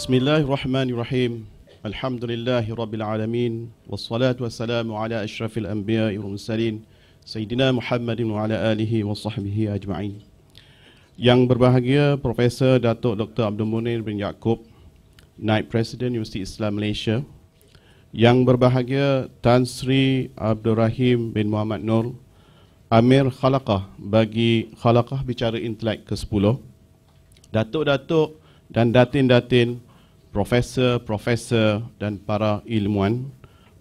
Bismillahirrahmanirrahim. Alhamdulillahirrabbilalamin. Wassalatu wassalamu ala ashrafil anbiya irumsalin. Sayyidina Muhammadin wa ala alihi wa sahbihi ajma'in. Yang berbahagia Profesor Datuk Dr. Abdul Munir bin Yaakob, Naib Presiden Universiti Islam Malaysia. Yang berbahagia Tan Sri Abdul Rahim bin Muhammad Nur, Amir Khalaqah bagi Khalaqah Bicara Intelek ke-10. Datuk-datuk dan datin-datin profesor-profesor dan para ilmuwan,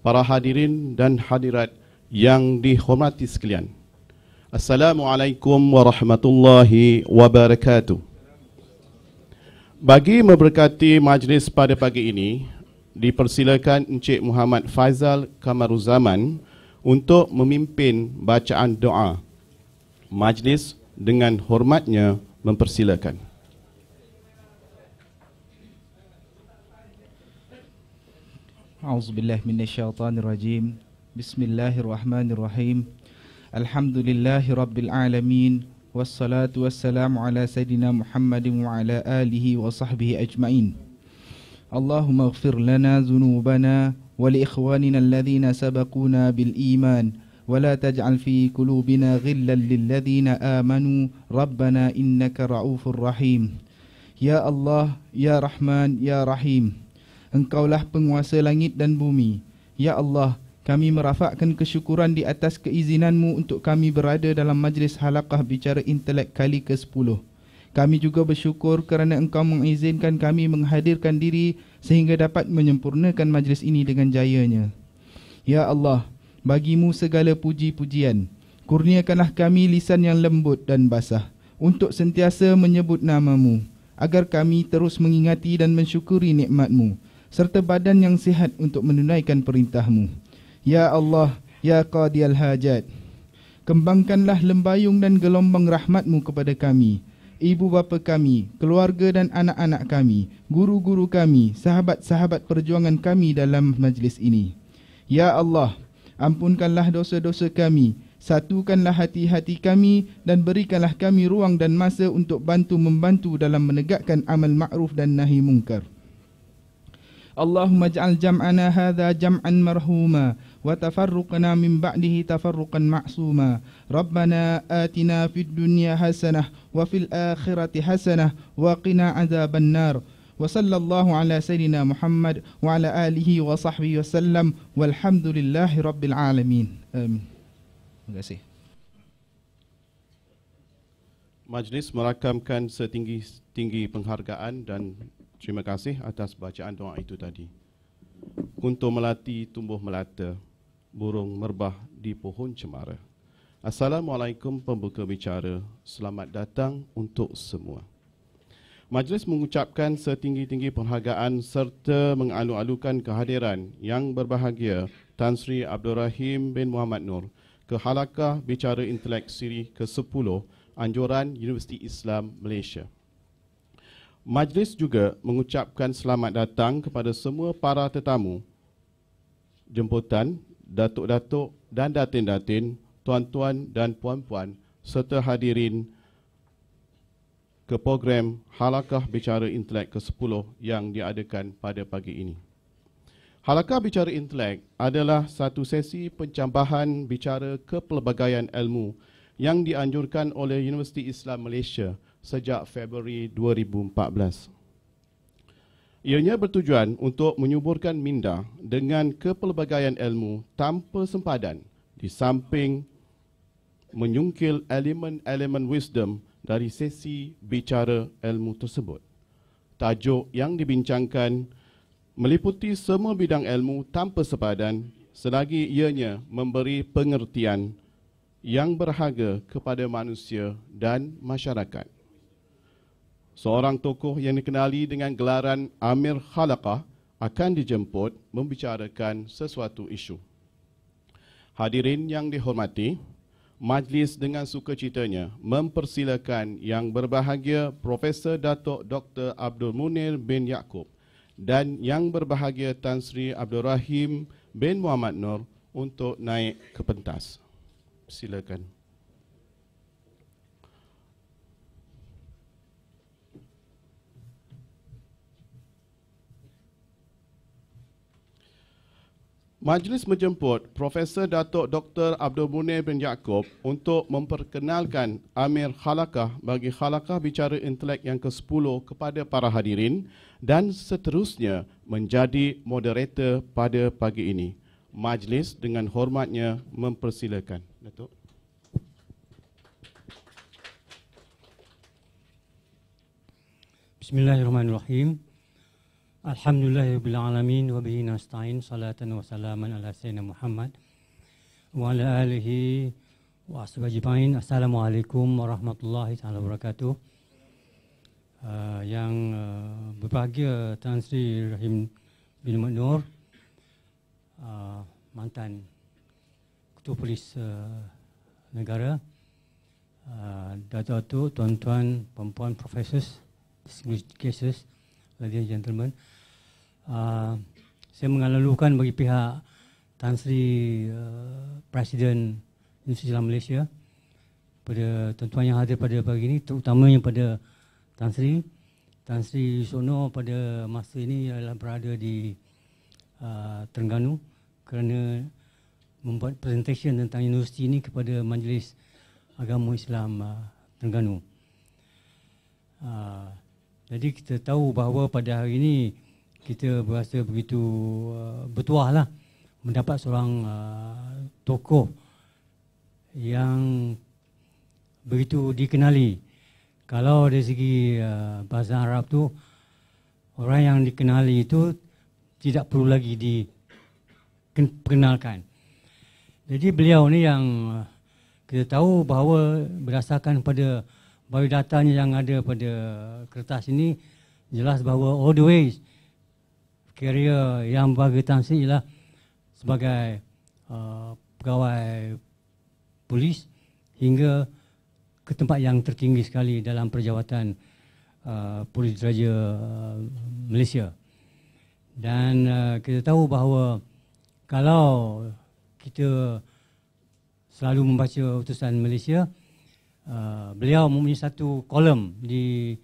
para hadirin dan hadirat yang dihormati sekalian. Assalamualaikum warahmatullahi wabarakatuh. Bagi memberkati majlis pada pagi ini, dipersilakan Encik Muhammad Faizal Kamaruzaman untuk memimpin bacaan doa. Majlis dengan hormatnya mempersilakan. أعوذ بالله من الشيطان الرجيم بسم الله الرحمن الرحيم الحمد لله رب العالمين والصلاة والسلام على سيدنا محمد وعلى آله وصحبه أجمعين اللهم اغفر لنا ذنوبنا ولإخواننا الذين سبقونا بالإيمان ولا تجعل في قلوبنا غلا للذين آمنوا ربنا إنك رؤوف رحيم يا الله يا رحمن يا رحيم Engkaulah penguasa langit dan bumi. Ya Allah, kami merafakkan kesyukuran di atas keizinanmu untuk kami berada dalam majlis halakah bicara intelek kali ke-10. Kami juga bersyukur kerana engkau mengizinkan kami menghadirkan diri sehingga dapat menyempurnakan majlis ini dengan jayanya. Ya Allah, bagimu segala puji-pujian. Kurniakanlah kami lisan yang lembut dan basah untuk sentiasa menyebut namamu agar kami terus mengingati dan mensyukuri nikmatmu serta badan yang sihat untuk menunaikan perintahmu. Ya Allah, Ya Qadiyal Hajat, kembangkanlah lembayung dan gelombang rahmatmu kepada kami, ibu bapa kami, keluarga dan anak-anak kami, guru-guru kami, sahabat-sahabat perjuangan kami dalam majlis ini. Ya Allah, ampunkanlah dosa-dosa kami, satukanlah hati-hati kami dan berikanlah kami ruang dan masa untuk bantu-membantu dalam menegakkan amal ma'ruf dan nahi mungkar. اللهم اجعل جمعنا هذا جمعا مرحوما وتفرقنا من بعده تفرقا معصوما ربنا آتنا في الدنيا حسنة وفي الآخرة حسنة وقنا عذاب النار وصلى الله على سيدنا محمد وعلى آله وصحبه وسلم والحمد لله رب العالمين آمين Majlis merakamkan setinggi-tinggi penghargaan dan Terima kasih atas bacaan doa itu tadi. Kunto melati tumbuh melata, burung merbah di pohon cemara. Assalamualaikum pembuka bicara, selamat datang untuk semua. Majlis mengucapkan setinggi-tinggi penghargaan serta mengalu-alukan kehadiran yang berbahagia Tan Sri Abdul Rahim bin Muhammad Nur, Kehalakah Bicara Intelek Siri ke-10, Anjuran Universiti Islam Malaysia. Majlis juga mengucapkan selamat datang kepada semua para tetamu jemputan datuk-datuk dan datin-datin, tuan-tuan dan puan-puan serta hadirin ke program Halakah Bicara Intelek ke-10 yang diadakan pada pagi ini. Halakah Bicara Intelek adalah satu sesi pencambahan bicara kepelbagaian ilmu yang dianjurkan oleh Universiti Islam Malaysia sejak Februari 2014. Ianya bertujuan untuk menyuburkan minda dengan kepelbagaian ilmu tanpa sempadan di samping menyungkil elemen-elemen wisdom dari sesi bicara ilmu tersebut. Tajuk yang dibincangkan meliputi semua bidang ilmu tanpa sempadan, selagi ianya memberi pengertian yang berharga kepada manusia dan masyarakat seorang tokoh yang dikenali dengan gelaran Amir Khalaqah akan dijemput membicarakan sesuatu isu. Hadirin yang dihormati, majlis dengan sukacitanya mempersilakan yang berbahagia Profesor Datuk Dr. Abdul Munir bin Yaakob dan yang berbahagia Tan Sri Abdul Rahim bin Muhammad Nur untuk naik ke pentas. Silakan. Silakan. Majlis menjemput Profesor Datuk Dr. Abdul Munir bin Yaakob untuk memperkenalkan Amir Khalakah bagi Khalakah Bicara Intelek yang ke-10 kepada para hadirin dan seterusnya menjadi moderator pada pagi ini. Majlis dengan hormatnya mempersilakan. Datuk. Bismillahirrahmanirrahim. Alhamdulillahirrahmanirrahim ya Wa bihi nasta'in Salatan wa salaman ala sayyidina Muhammad Wa ala alihi Wa asbajibain Assalamualaikum warahmatullahi ta'ala wabarakatuh uh, Yang uh, berbahagia Tan Sri Rahim bin Mat Nur uh, ah, Mantan Ketua Polis uh, Negara uh, Datuk-datuk, tuan-tuan, perempuan, profesor Cases ladies and gentlemen. Uh, saya mengalulukan bagi pihak Tan Sri uh, Presiden Universiti Islam Malaysia pada tuan-tuan yang hadir pada pagi ini, terutamanya pada Tan Sri. Tan Sri Yusono pada masa ini adalah berada di uh, Terengganu kerana membuat presentasi tentang universiti ini kepada Majlis Agama Islam uh, Terengganu. Uh, jadi kita tahu bahawa pada hari ini kita berasa begitu uh, bertuahlah mendapat seorang uh, tokoh yang begitu dikenali. Kalau dari segi uh, bahasa Arab tu orang yang dikenali itu tidak perlu lagi dikenalkan. Jadi beliau ni yang uh, kita tahu bahawa berdasarkan pada biodata yang ada pada kertas ini jelas bahawa all the way career yang bagi Tan Sri ialah sebagai uh, pegawai polis hingga ke tempat yang tertinggi sekali dalam perjawatan uh, polis diraja uh, Malaysia. Dan uh, kita tahu bahawa kalau kita selalu membaca utusan Malaysia, uh, beliau mempunyai satu kolom di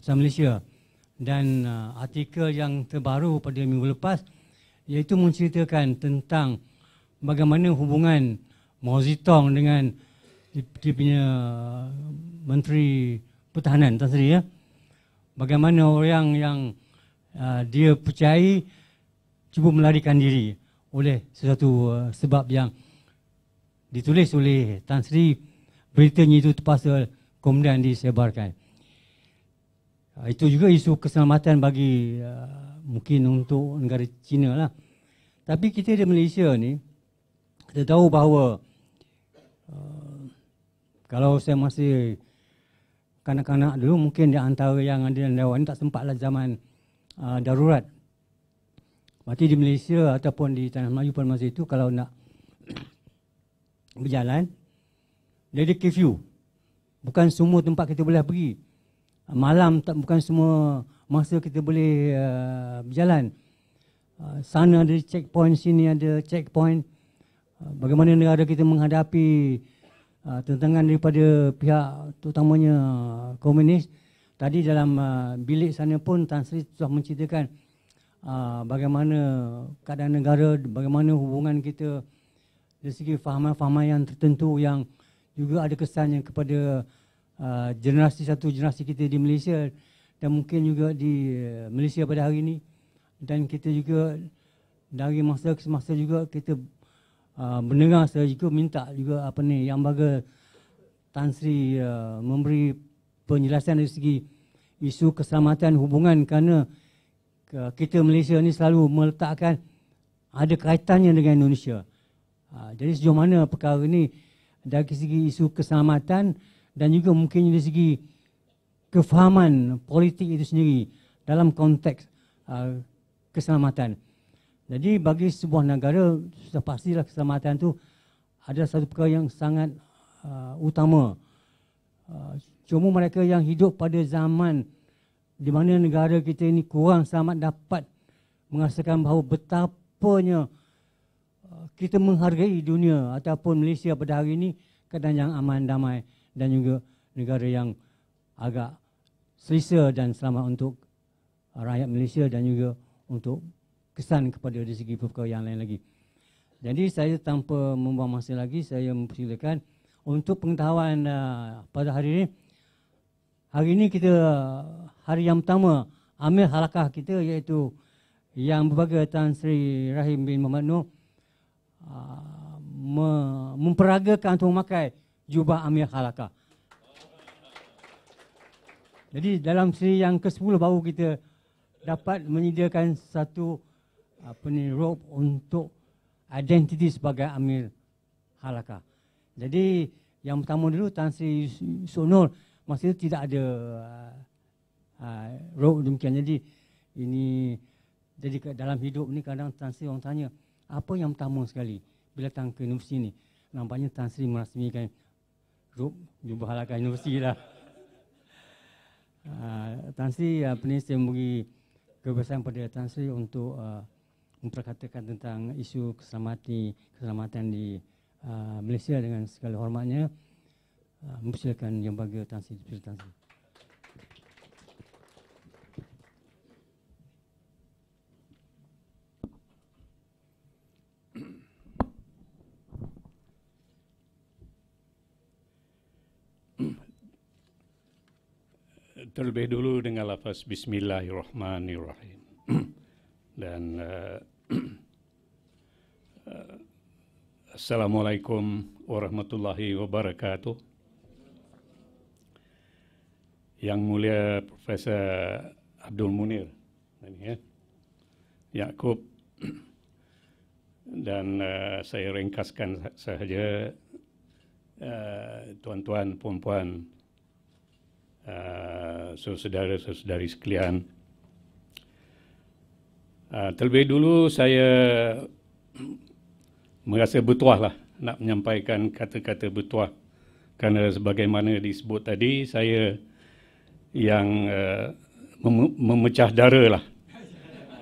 Pusat Malaysia dan uh, artikel yang terbaru pada minggu lepas iaitu menceritakan tentang bagaimana hubungan Mao Zedong dengan dia punya ah, Menteri Pertahanan Tan Sri ya. Bagaimana orang yang uh, dia percayai cuba melarikan diri oleh sesuatu uh, sebab yang ditulis oleh Tan Sri uh, beritanya itu terpaksa kemudian disebarkan. Ah, itu juga isu keselamatan bagi ah, mungkin untuk negara China lah. Tapi kita di Malaysia ni, kita tahu bahawa ah, kalau saya masih kanak-kanak dulu mungkin di antara yang ada dan lewat ini tak sempatlah zaman darurat. Mati di Malaysia ataupun di Tanah Melayu pada masa itu kalau nak berjalan dia ada curfew. Bukan semua tempat kita boleh pergi. Malam tak bukan semua masa kita boleh uh, berjalan. Uh, sana ada checkpoint, sini ada checkpoint. Uh, bagaimana negara kita menghadapi uh, tentangan daripada pihak terutamanya uh, komunis. Tadi dalam uh, bilik sana pun Tan Sri telah menceritakan uh, bagaimana keadaan negara, bagaimana hubungan kita dari segi fahaman-fahaman yang tertentu yang juga ada kesan yang kepada uh, generasi satu generasi kita di Malaysia dan mungkin juga di Malaysia pada hari ini dan kita juga dari masa ke semasa juga kita uh, mendengar saya juga minta juga apa ni yang baga Tan Sri uh, memberi penjelasan dari segi isu keselamatan hubungan kerana uh, kita Malaysia ni selalu meletakkan ada kaitannya dengan Indonesia. Uh, jadi sejauh mana perkara ini dari segi isu keselamatan dan juga mungkin dari segi kefahaman politik itu sendiri dalam konteks uh, keselamatan. Jadi bagi sebuah negara sudah pastilah keselamatan itu ada satu perkara yang sangat uh, utama. Uh, cuma mereka yang hidup pada zaman di mana negara kita ini kurang selamat dapat mengasaskan bahawa betapanya uh, kita menghargai dunia ataupun Malaysia pada hari ini keadaan yang aman damai dan juga negara yang agak selesa dan selamat untuk rakyat Malaysia dan juga untuk kesan kepada dari segi perkara yang lain lagi. Jadi saya tanpa membuang masa lagi saya mempersilakan untuk pengetahuan uh, pada hari ini hari ini kita hari yang pertama ambil halakah kita iaitu yang berbagai Tan Sri Rahim bin Muhammad Noor Ah, me, memperagakan atau memakai jubah Amir Khalaka. Jadi dalam siri yang ke-10 baru kita dapat menyediakan satu apa ni rope untuk identiti sebagai Amir Khalaka. Jadi yang pertama dulu Tan Sri Yusof Nur masa itu tidak ada uh, uh, rope demikian. Jadi ini jadi dalam hidup ni kadang Tan Sri orang tanya, apa yang pertama sekali bila datang ke universiti ni? Nampaknya Tan Sri merasmikan grup jubahalakan universiti lah. Uh, Tan Sri, ah, penis saya beri kebesaran pada Tan Sri untuk ah, memperkatakan tentang isu keselamatan, keselamatan di Malaysia dengan segala hormatnya. Uh, mempersilakan yang bagi Tan Sri. Tan Sri. Terlebih dulu dengan lafaz Bismillahirrahmanirrahim dan uh, uh, Assalamualaikum warahmatullahi wabarakatuh. Yang Mulia Profesor Abdul Munir, ya, Yakub dan uh, saya ringkaskan sahaja uh, tuan-tuan, puan-puan. tuan tuan puan puan so, eh, saudara-saudari sekalian. Uh, terlebih dulu saya merasa bertuahlah nak menyampaikan kata-kata bertuah kerana sebagaimana disebut tadi saya yang uh, mem- memecah darah lah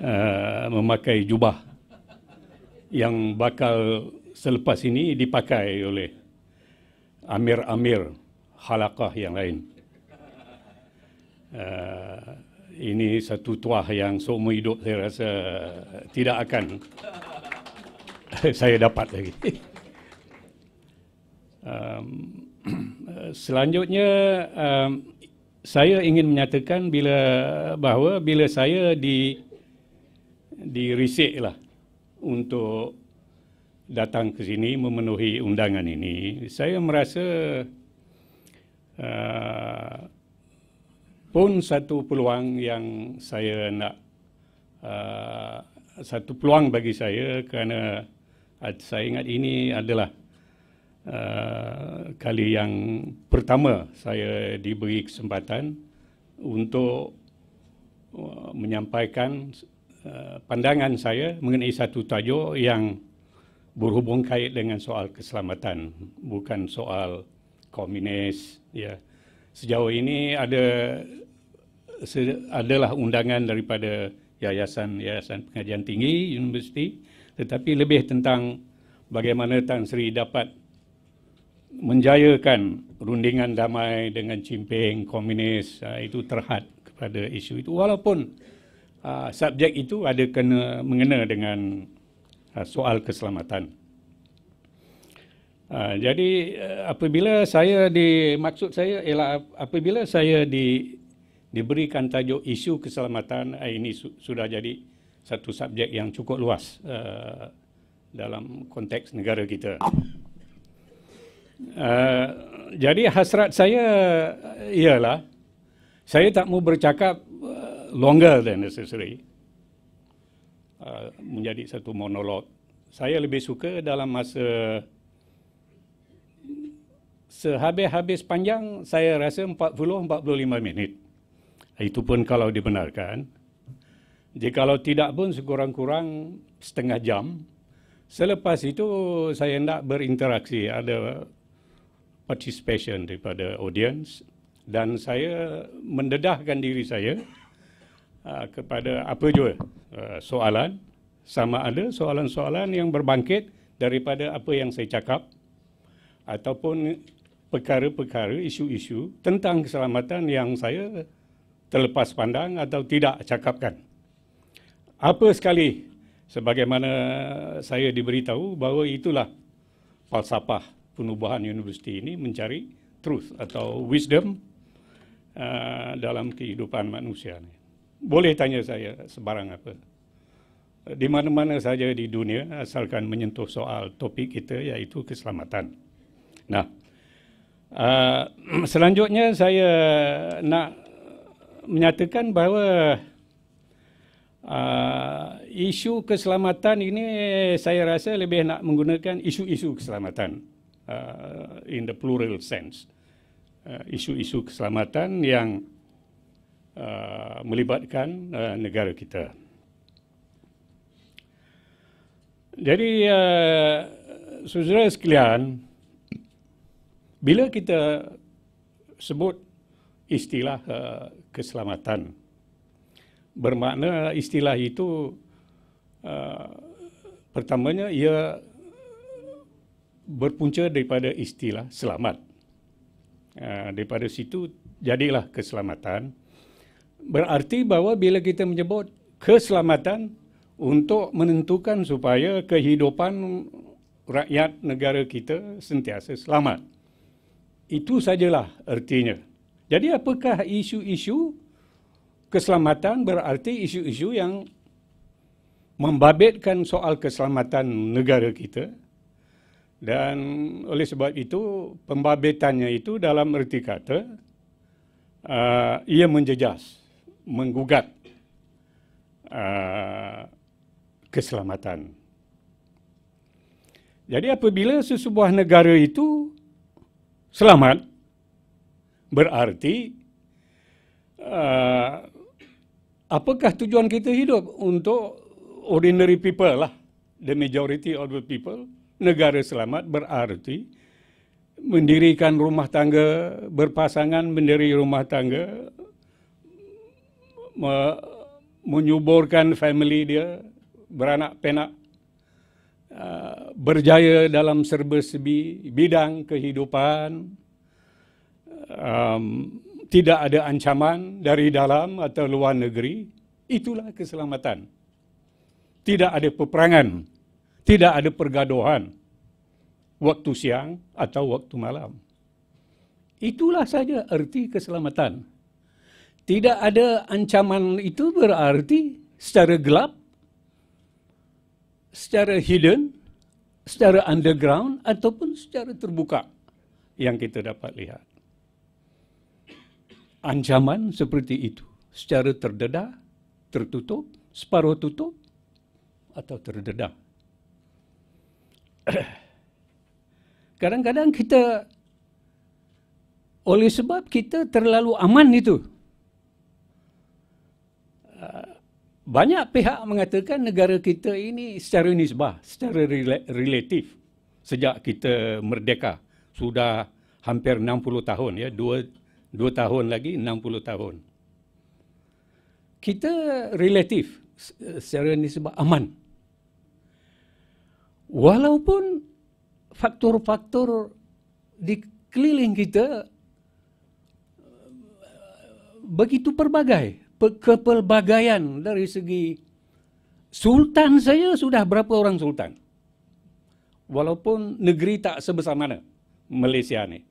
uh, memakai jubah yang bakal selepas ini dipakai oleh amir-amir halakah yang lain. Eh, ini satu tuah yang seumur hidup saya rasa tidak akan saya dapat lagi. um, selanjutnya um, saya ingin menyatakan bila bahawa bila saya di di risik lah untuk datang ke sini memenuhi undangan ini saya merasa uh, pun satu peluang yang saya nak uh, satu peluang bagi saya kerana uh, saya ingat ini adalah uh, kali yang pertama saya diberi kesempatan untuk uh, menyampaikan uh, pandangan saya mengenai satu tajuk yang berhubung kait dengan soal keselamatan bukan soal komunis ya yeah. Sejauh ini ada se, adalah undangan daripada yayasan yayasan pengajian tinggi universiti tetapi lebih tentang bagaimana Tan Sri dapat menjayakan rundingan damai dengan Cimping komunis ah, itu terhad kepada isu itu walaupun uh, subjek itu ada kena mengena dengan uh, soal keselamatan Ha, jadi eh, apabila saya di maksud saya ialah apabila saya di diberikan tajuk isu keselamatan eh, ini su, sudah jadi satu subjek yang cukup luas uh, dalam konteks negara kita. Uh, jadi hasrat saya ialah saya tak mau bercakap uh, longer than necessary. Uh, menjadi satu monolog. Saya lebih suka dalam masa sehabis-habis panjang saya rasa 40-45 minit. Itu pun kalau dibenarkan. Jadi kalau tidak pun sekurang-kurang setengah jam. Selepas itu saya nak berinteraksi ada participation daripada audience dan saya mendedahkan diri saya ah, kepada apa jua ah, soalan sama ada soalan-soalan yang berbangkit daripada apa yang saya cakap ataupun perkara-perkara, isu-isu tentang keselamatan yang saya terlepas pandang atau tidak cakapkan. Apa sekali sebagaimana saya diberitahu bahawa itulah falsafah penubuhan universiti ini mencari truth atau wisdom uh, dalam kehidupan manusia Boleh tanya saya sebarang apa. Di mana-mana saja di dunia asalkan menyentuh soal topik kita iaitu keselamatan. Nah, Ah, selanjutnya saya nak menyatakan bahawa Uh, isu keselamatan ini saya rasa lebih nak menggunakan isu-isu keselamatan uh, in the plural sense isu-isu uh, keselamatan yang uh, melibatkan uh, negara kita. Jadi uh, saudara sekalian, bila kita sebut istilah uh, keselamatan, bermakna istilah itu uh, pertamanya ia berpunca daripada istilah selamat. Uh, daripada situ jadilah keselamatan. Berarti bahawa bila kita menyebut keselamatan untuk menentukan supaya kehidupan rakyat negara kita sentiasa selamat. Itu sajalah ertinya. Jadi apakah isu-isu keselamatan berarti isu-isu yang membabitkan soal keselamatan negara kita dan oleh sebab itu pembabitannya itu dalam erti kata uh, ia menjejas, menggugat uh, keselamatan. Jadi apabila sesebuah negara itu selamat berarti uh, apakah tujuan kita hidup untuk ordinary people lah the majority of the people negara selamat berarti mendirikan rumah tangga berpasangan mendiri rumah tangga me- menyuburkan family dia beranak penak Ah, berjaya dalam serba-sebi bidang kehidupan um, tidak ada ancaman dari dalam atau luar negeri itulah keselamatan tidak ada peperangan tidak ada pergaduhan waktu siang atau waktu malam itulah saja erti keselamatan tidak ada ancaman itu berarti secara gelap secara hidden, secara underground ataupun secara terbuka yang kita dapat lihat. Ancaman seperti itu secara terdedah, tertutup, separuh tutup atau terdedah. Kadang-kadang kita oleh sebab kita terlalu aman itu, banyak pihak mengatakan negara kita ini secara nisbah, secara relatif sejak kita merdeka sudah hampir 60 tahun ya, dua, dua tahun lagi 60 tahun. Kita relatif secara nisbah aman. Walaupun faktor-faktor di keliling kita eh, begitu berbagai kepelbagaian dari segi sultan saya sudah berapa orang sultan. Walaupun negeri tak sebesar mana Malaysia ni.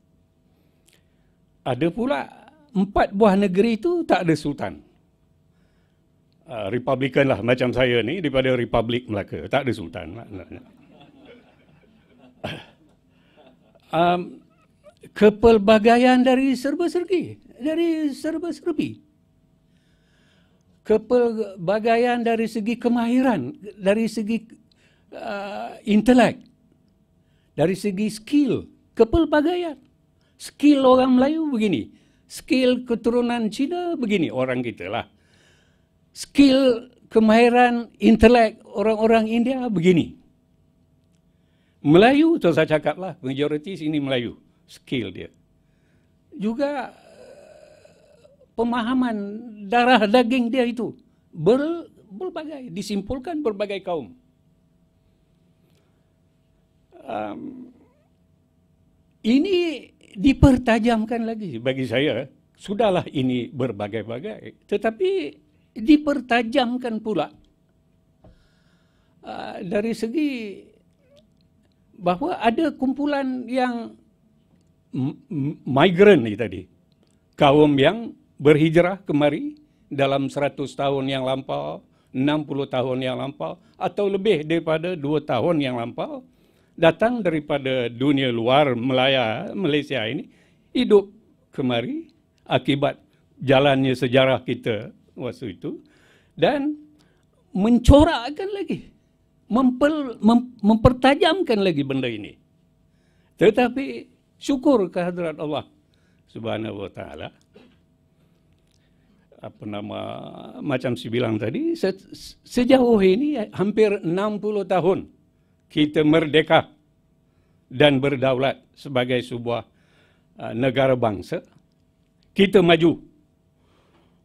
Ada pula empat buah negeri itu tak ada sultan. Uh, Republican lah macam saya ni daripada Republik Melaka. Tak ada sultan. um, kepelbagaian dari serba-sergi. Dari serba-serbi kepelbagaian dari segi kemahiran, dari segi uh, intelek, dari segi skill, kepelbagaian. Skill orang Melayu begini, skill keturunan Cina begini orang kita lah. Skill kemahiran intelek orang-orang India begini. Melayu tu saya cakap lah, majoriti sini Melayu, skill dia. Juga pemahaman darah daging dia itu ber, berbagai disimpulkan berbagai kaum um, ini dipertajamkan lagi bagi saya sudahlah ini berbagai-bagai tetapi dipertajamkan pula uh, dari segi bahawa ada kumpulan yang migran ni tadi kaum yang berhijrah kemari dalam 100 tahun yang lampau, 60 tahun yang lampau atau lebih daripada 2 tahun yang lampau datang daripada dunia luar Melaya, Malaysia ini hidup kemari akibat jalannya sejarah kita waktu itu dan mencorakkan lagi memper, mem, mempertajamkan lagi benda ini tetapi syukur kehadrat Allah subhanahu wa ta'ala apa nama macam si bilang tadi se, sejauh ini hampir 60 tahun kita merdeka dan berdaulat sebagai sebuah uh, negara bangsa kita maju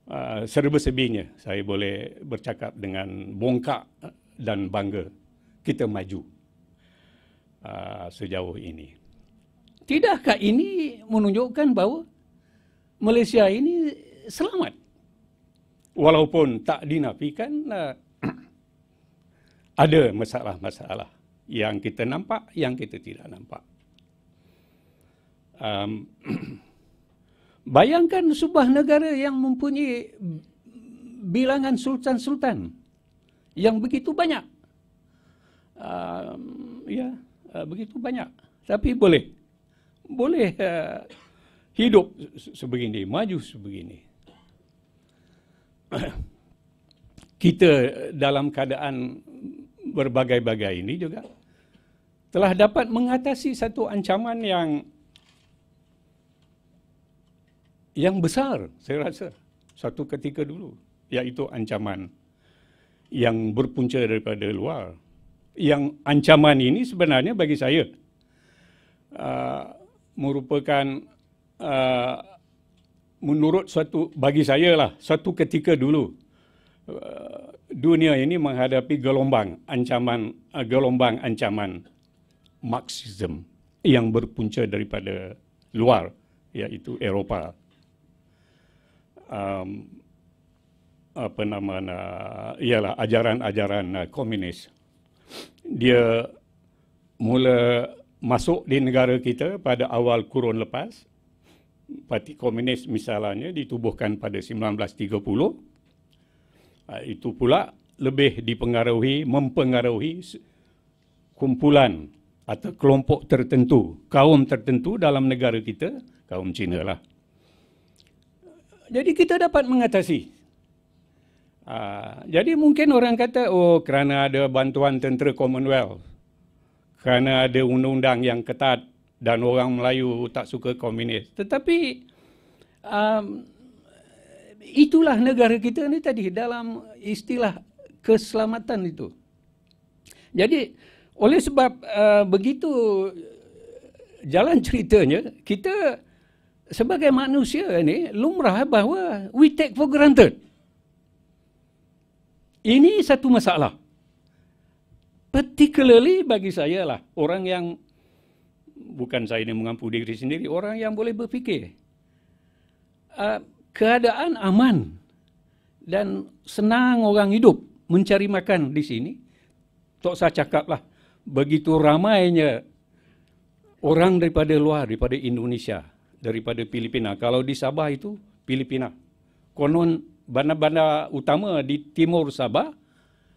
uh, serba sebinya saya boleh bercakap dengan bongkak dan bangga kita maju uh, sejauh ini tidakkah ini menunjukkan bahawa Malaysia ini selamat walaupun tak dinafikan eh, ada masalah-masalah yang kita nampak yang kita tidak nampak. Um, bayangkan sebuah negara yang mempunyai bilangan sultan-sultan yang begitu banyak. Um, ya, eh, begitu banyak. Tapi boleh boleh uh, hidup sebegini, maju sebegini. kita dalam keadaan berbagai-bagai ini juga telah dapat mengatasi satu ancaman yang yang besar saya rasa satu ketika dulu iaitu ancaman yang berpunca daripada luar yang ancaman ini sebenarnya bagi saya uh, merupakan uh, menurut satu bagi saya lah satu ketika dulu uh, dunia ini menghadapi gelombang ancaman uh, gelombang ancaman Marxism yang berpunca daripada luar iaitu Eropa. Um, apa nama uh, ialah ajaran-ajaran komunis. Dia mula masuk di negara kita pada awal kurun lepas 1989. Parti Komunis misalnya ditubuhkan pada 1930 ah, itu pula lebih dipengaruhi mempengaruhi kumpulan atau kelompok tertentu kaum tertentu dalam negara kita kaum Cina lah jadi kita dapat mengatasi ah, jadi mungkin orang kata oh kerana ada bantuan tentera Commonwealth kerana ada undang-undang yang ketat dan orang Melayu tak suka komunis. Tetapi um, itulah negara kita ni tadi dalam istilah keselamatan itu. Jadi oleh sebab uh, begitu jalan ceritanya kita sebagai manusia ini lumrah bahawa we take for granted. Ini satu masalah. Particularly bagi saya lah orang yang bukan saya ini mengampu diri sendiri, orang yang boleh berfikir. Uh, keadaan aman dan senang orang hidup mencari makan di sini, tak saya cakaplah, begitu ramainya orang daripada luar, daripada Indonesia, daripada Filipina. Kalau di Sabah itu, Filipina. Konon bandar-bandar utama di timur Sabah,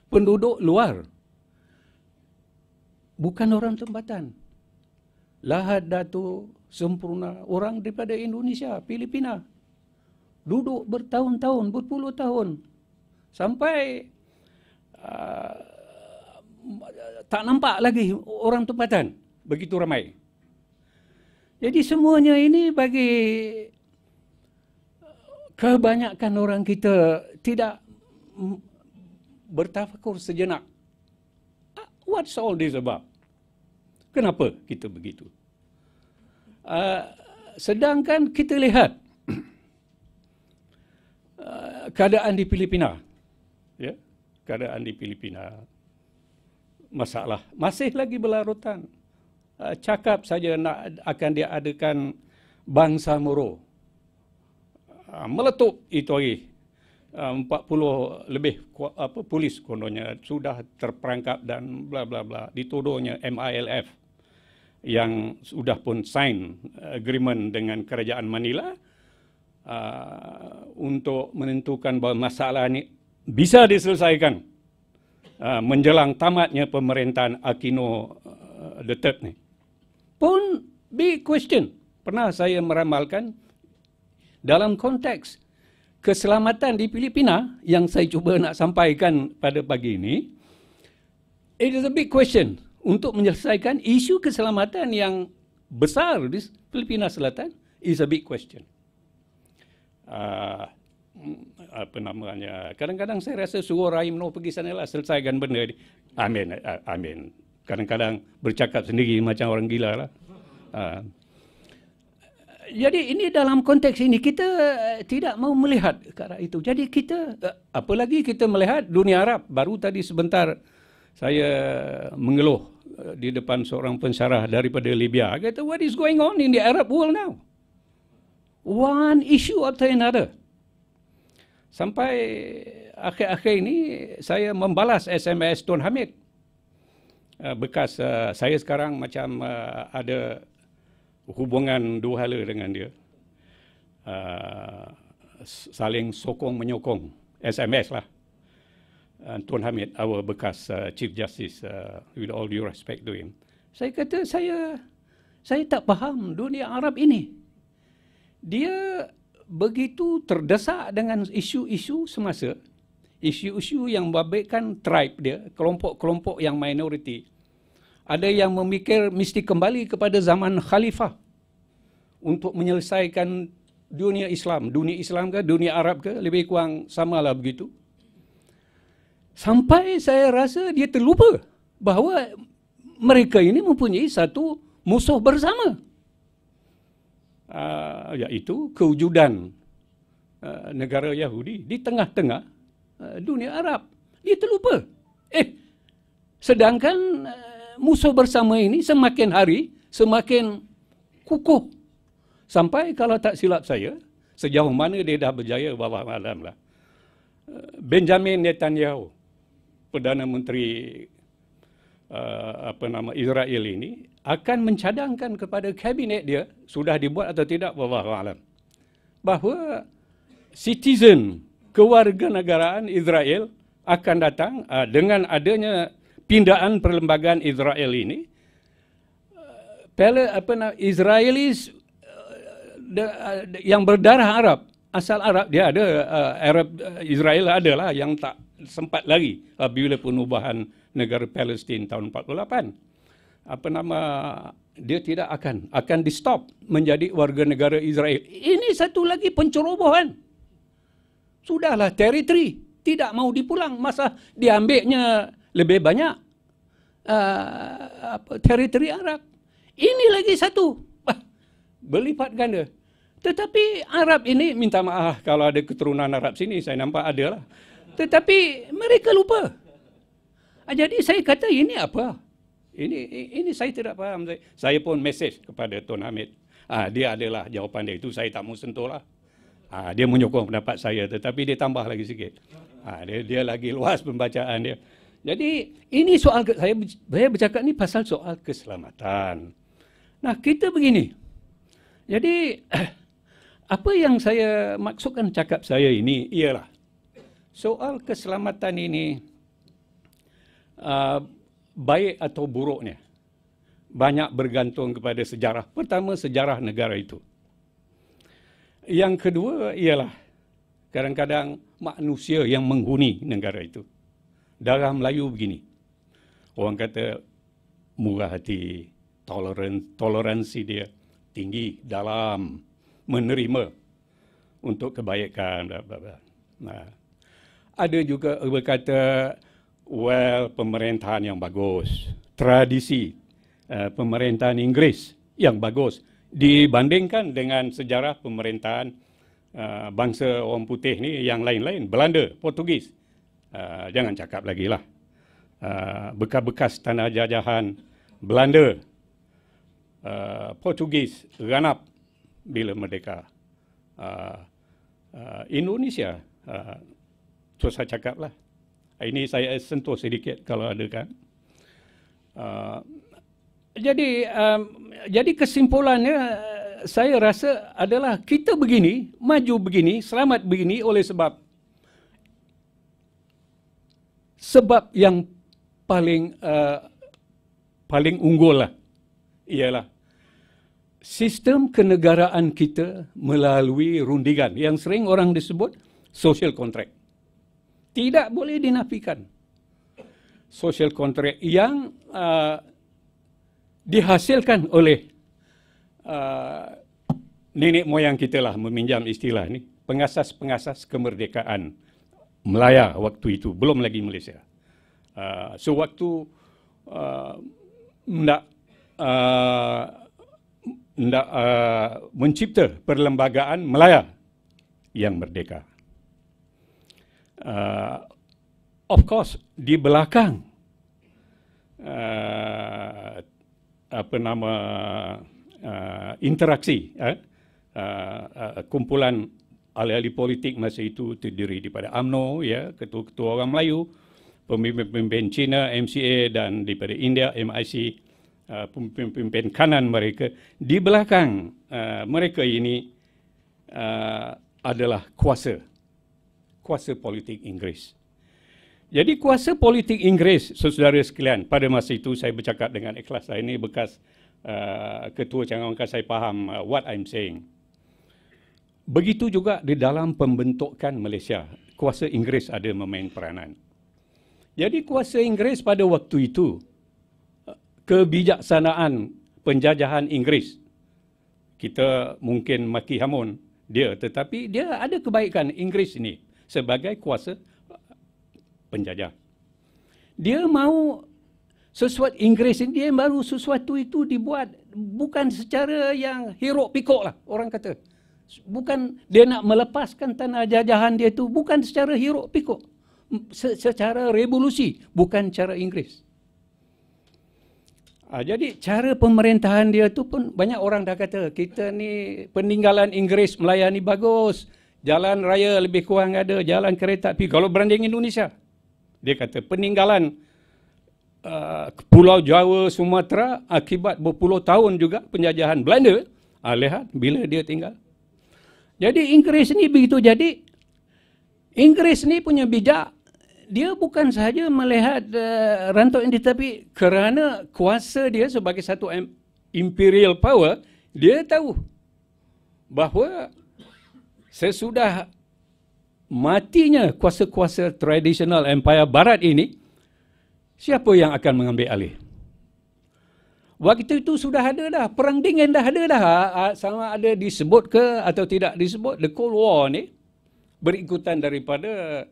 penduduk luar. Bukan orang tempatan. Lahat Datu Sempurna orang daripada Indonesia, Filipina. Duduk bertahun-tahun, berpuluh tahun. Sampai uh, tak nampak lagi orang tempatan begitu ramai. Jadi semuanya ini bagi kebanyakan orang kita tidak bertafakur sejenak. Ah, what's all this about? Kenapa kita begitu? uh, sedangkan kita lihat uh, keadaan di Filipina ya keadaan di Filipina masalah masih lagi berlarutan uh, cakap saja nak akan diadakan bangsa moro uh, meletup itu empat puluh lebih apa polis kononnya sudah terperangkap dan bla bla bla dituduhnya MILF yang sudah pun sign agreement dengan kerajaan Manila uh, untuk menentukan bahawa masalah ini bisa diselesaikan uh, menjelang tamatnya pemerintahan Aquino uh, the Third ni pun big question pernah saya meramalkan dalam konteks keselamatan di Filipina yang saya cuba nak sampaikan pada pagi ini it is a big question untuk menyelesaikan isu keselamatan yang besar di Filipina Selatan is a big question. Uh, apa namanya kadang-kadang saya rasa suruh Raimno pergi sana lah selesaikan benda ini. amin amin kadang-kadang bercakap sendiri macam orang gila lah uh. jadi ini dalam konteks ini kita eh, tidak mau melihat ke itu jadi kita eh, apalagi kita melihat dunia Arab baru tadi sebentar saya mengeluh Eh, di depan seorang pensyarah daripada Libya. I kata, what is going on in the Arab world now? One issue after another. Sampai akhir-akhir ini, saya membalas SMS Tun Hamid. Eh, bekas eh, saya sekarang macam ada hubungan dua hala dengan dia. Saling sokong-menyokong. SMS lah uh, Tuan Hamid, our bekas uh, Chief Justice, uh, with all due respect to him, saya kata saya saya tak faham dunia Arab ini. Dia begitu terdesak dengan isu-isu semasa, isu-isu yang membabitkan tribe dia, kelompok-kelompok yang minoriti. Ada yang memikir mesti kembali kepada zaman khalifah untuk menyelesaikan dunia Islam. Dunia Islam ke, dunia Arab ke, lebih kurang samalah begitu sampai saya rasa dia terlupa bahawa mereka ini mempunyai satu musuh bersama uh, iaitu kewujudan uh, negara Yahudi di tengah-tengah uh, dunia Arab dia terlupa eh sedangkan uh, musuh bersama ini semakin hari semakin kukuh sampai kalau tak silap saya sejauh mana dia dah berjaya bawah malam lah Benjamin Netanyahu Perdana Menteri uh, apa nama Israel ini akan mencadangkan kepada kabinet dia sudah dibuat atau tidak wallahu alam bahawa citizen kewarganegaraan Israel akan datang uh, dengan adanya pindaan perlembagaan Israel ini uh, pele apa nama Israelis uh, de, uh, de, yang berdarah Arab asal Arab dia ada uh, Arab uh, Israel adalah yang tak sempat lari uh, bila penubahan negara Palestin tahun 48. Apa nama dia tidak akan akan di stop menjadi warga negara Israel. Ini satu lagi pencerobohan. Sudahlah teritori tidak mau dipulang masa diambilnya lebih banyak uh, apa teritori Arab. Ini lagi satu bah, berlipat ganda. Tetapi Arab ini minta maaf kalau ada keturunan Arab sini saya nampak ada lah. Tetapi mereka lupa. Ah, jadi saya kata ini apa? Ini ini saya tidak faham. Saya pun mesej kepada Tuan Hamid. Ah, dia adalah jawapan dia itu saya tak mau sentuhlah. Ah dia menyokong pendapat saya tetapi dia tambah lagi sikit. Ah, dia dia lagi luas pembacaan dia. Jadi ini soal saya saya bercakap ni pasal soal keselamatan. Nah, kita begini. Jadi apa yang saya maksudkan cakap saya ini ialah soal keselamatan ini uh, baik atau buruknya banyak bergantung kepada sejarah pertama sejarah negara itu yang kedua ialah kadang-kadang manusia yang menghuni negara itu darah Melayu begini orang kata murah hati toleran toleransi dia tinggi dalam menerima untuk kebaikan nah ada juga berkata well pemerintahan yang bagus tradisi uh, pemerintahan Inggeris yang bagus dibandingkan dengan sejarah pemerintahan uh, bangsa orang putih ni yang lain-lain Belanda Portugis uh, jangan cakap lagi lah uh, bekas-bekas tanah jajahan Belanda uh, Portugis ganap bila merdeka uh, uh, Indonesia tu saya cakap lah. Ini saya sentuh sedikit kalau ada kan. Uh, jadi um, jadi kesimpulannya saya rasa adalah kita begini, maju begini, selamat begini oleh sebab sebab yang paling uh, paling unggul lah ialah sistem kenegaraan kita melalui rundingan yang sering orang disebut social contract tidak boleh dinafikan social contract yang uh, dihasilkan oleh uh, nenek moyang kita lah meminjam istilah ni pengasas-pengasas kemerdekaan Melaya waktu itu belum lagi Malaysia. Uh, so waktu uh, nak uh, nak uh, mencipta perlembagaan Melaya yang merdeka uh, of course di belakang uh, apa nama uh, interaksi eh, uh, uh, kumpulan ahli-ahli politik masa itu terdiri daripada AMNO ya ketua-ketua orang Melayu pemimpin-pemimpin China MCA dan daripada India MIC uh, pemimpin-pemimpin kanan mereka di belakang uh, mereka ini uh, adalah kuasa kuasa politik Inggeris. Jadi kuasa politik Inggeris, saudara sekalian, pada masa itu saya bercakap dengan ikhlas saya ini bekas uh, ketua cangkangan saya faham uh, what I'm saying. Begitu juga di dalam pembentukan Malaysia, kuasa Inggeris ada memain peranan. Jadi kuasa Inggeris pada waktu itu, uh, kebijaksanaan penjajahan Inggeris, kita mungkin maki hamun dia, tetapi dia ada kebaikan Inggeris ini sebagai kuasa penjajah. Dia mahu sesuatu Inggeris ini dia baru sesuatu itu dibuat bukan secara yang hirup pikuk lah orang kata. Bukan dia nak melepaskan tanah jajahan dia itu bukan secara hirup pikuk. Secara revolusi bukan cara Inggeris. Ah, jadi cara pemerintahan dia tu pun banyak orang dah kata kita ni peninggalan Inggeris melayani bagus. Jalan raya lebih kurang ada, jalan kereta api. Kalau berbanding Indonesia, dia kata peninggalan uh, Pulau Jawa, Sumatera akibat berpuluh tahun juga penjajahan Belanda. Uh, lihat bila dia tinggal. Jadi Inggeris ni begitu jadi, Inggeris ni punya bijak, dia bukan sahaja melihat uh, rantau ini tapi kerana kuasa dia sebagai satu imperial power, dia tahu bahawa sesudah matinya kuasa-kuasa tradisional empire barat ini siapa yang akan mengambil alih waktu itu sudah ada dah perang dingin dah ada dah sama ada disebut ke atau tidak disebut the cold war ni berikutan daripada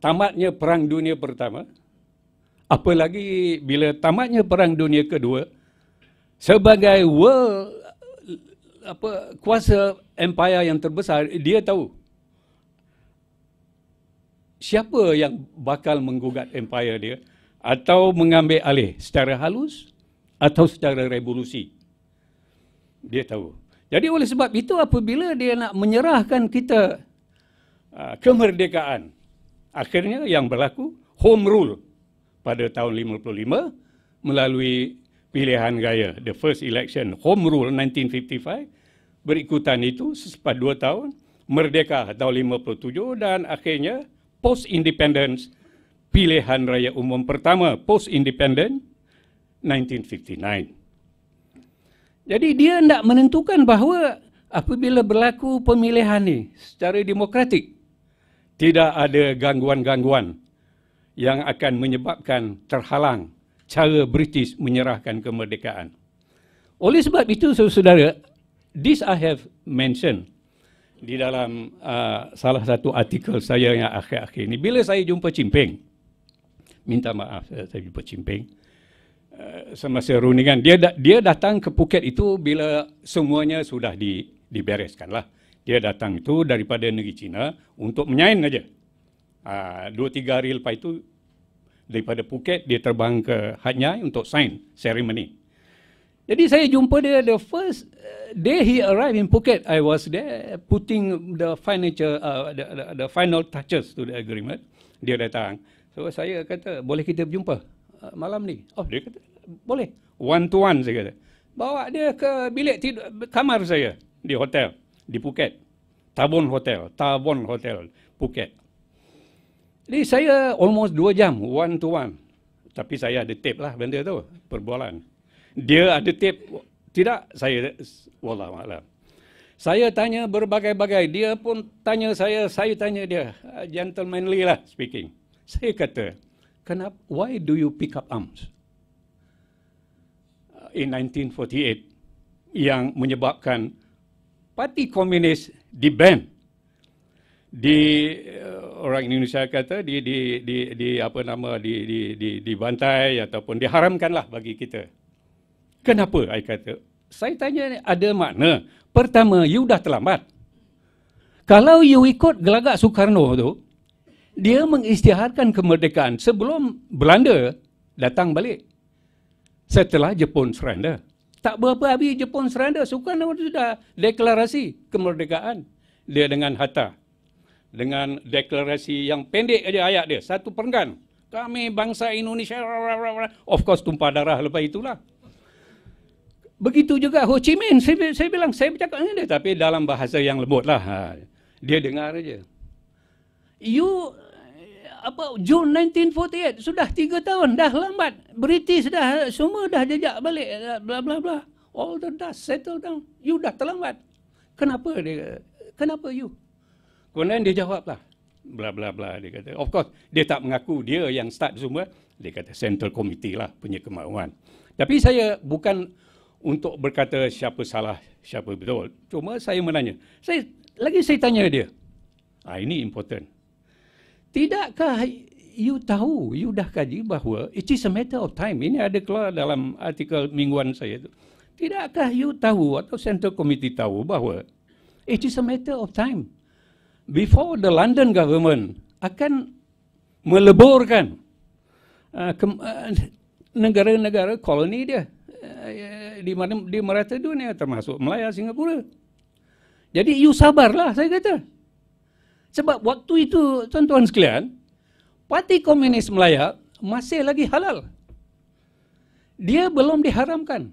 tamatnya perang dunia pertama apalagi bila tamatnya perang dunia kedua sebagai world apa kuasa empire yang terbesar dia tahu siapa yang bakal menggugat empire dia atau mengambil alih secara halus atau secara revolusi dia tahu jadi oleh sebab itu apabila dia nak menyerahkan kita ah, kemerdekaan akhirnya yang berlaku home rule pada tahun 55 melalui pilihan raya, the first election, home rule 1955, berikutan itu sempat dua tahun, merdeka tahun 57 dan akhirnya post-independence, pilihan raya umum pertama post-independent 1959. Jadi dia tidak menentukan bahawa apabila berlaku pemilihan ini secara demokratik, tidak ada gangguan-gangguan yang akan menyebabkan terhalang cara British menyerahkan kemerdekaan. Oleh sebab itu, saudara-saudara, this I have mentioned di dalam uh, salah satu artikel saya yang akhir-akhir ini. Bila saya jumpa Cimpeng, minta maaf saya jumpa Cimpeng uh, semasa runingan, dia dia datang ke Phuket itu bila semuanya sudah di dibereskan lah. Dia datang itu daripada negeri Cina untuk menyain aja. Uh, dua tiga hari lepas itu daripada Phuket dia terbang ke Hat Yai untuk sign ceremony. Jadi saya jumpa dia the first uh, day he arrived in Phuket I was there putting the furniture uh, the, the, the final touches to the agreement dia datang. So saya kata boleh kita berjumpa uh, malam ni. Oh dia kata boleh. One to one saya kata. Bawa dia ke bilik tidur kamar saya di hotel di Phuket. Tabon Hotel, Tabon Hotel Phuket. Jadi saya almost 2 jam one to one. Tapi saya ada tape lah benda tu, perbualan. Dia ada tape. Tidak, saya wallah malam. Saya tanya berbagai-bagai, dia pun tanya saya, saya tanya dia, ah, gentlemanly lah speaking. Saya kata, kenapa, why do you pick up arms? Ah, in 1948, yang menyebabkan parti komunis diban? di eh, orang Indonesia kata di di di, di apa nama di di di dibantai ataupun diharamkanlah bagi kita. Kenapa? Saya kata. Saya tanya ada makna. Pertama, you dah terlambat. Kalau you ikut gelagak Soekarno tu, dia mengisytiharkan kemerdekaan sebelum Belanda datang balik. Setelah Jepun serenda. Tak berapa habis Jepun serenda. Soekarno sudah deklarasi kemerdekaan. Dia dengan hatta dengan deklarasi yang pendek aja ayat dia satu perenggan kami bangsa Indonesia of course tumpah darah lepas itulah begitu juga Ho Chi Minh saya, saya bilang saya bercakap dengan dia tapi dalam bahasa yang lembut lah ha, dia dengar aja you apa Jun 1948 sudah tiga tahun dah lambat British dah semua dah jejak balik bla bla bla all the dust settle down you dah terlambat kenapa dia kenapa you Kemudian dia jawablah. Bla bla bla dia kata. Of course dia tak mengaku dia yang start semua. Dia kata Central Committee lah punya kemauan. Tapi saya bukan untuk berkata siapa salah, siapa betul. Cuma saya menanya. Saya lagi saya tanya dia. Ah ini important. Tidakkah you tahu, you dah kaji bahawa it is a matter of time. Ini ada keluar dalam artikel mingguan saya itu. Tidakkah you tahu atau Central Committee tahu bahawa it is a matter of time before the London government akan meleburkan uh, ke, uh, negara-negara koloni dia uh, di mana di merata dunia termasuk Melaya Singapura. Jadi you sabarlah saya kata. Sebab waktu itu tuan-tuan sekalian, Parti Komunis Melaya masih lagi halal. Dia belum diharamkan.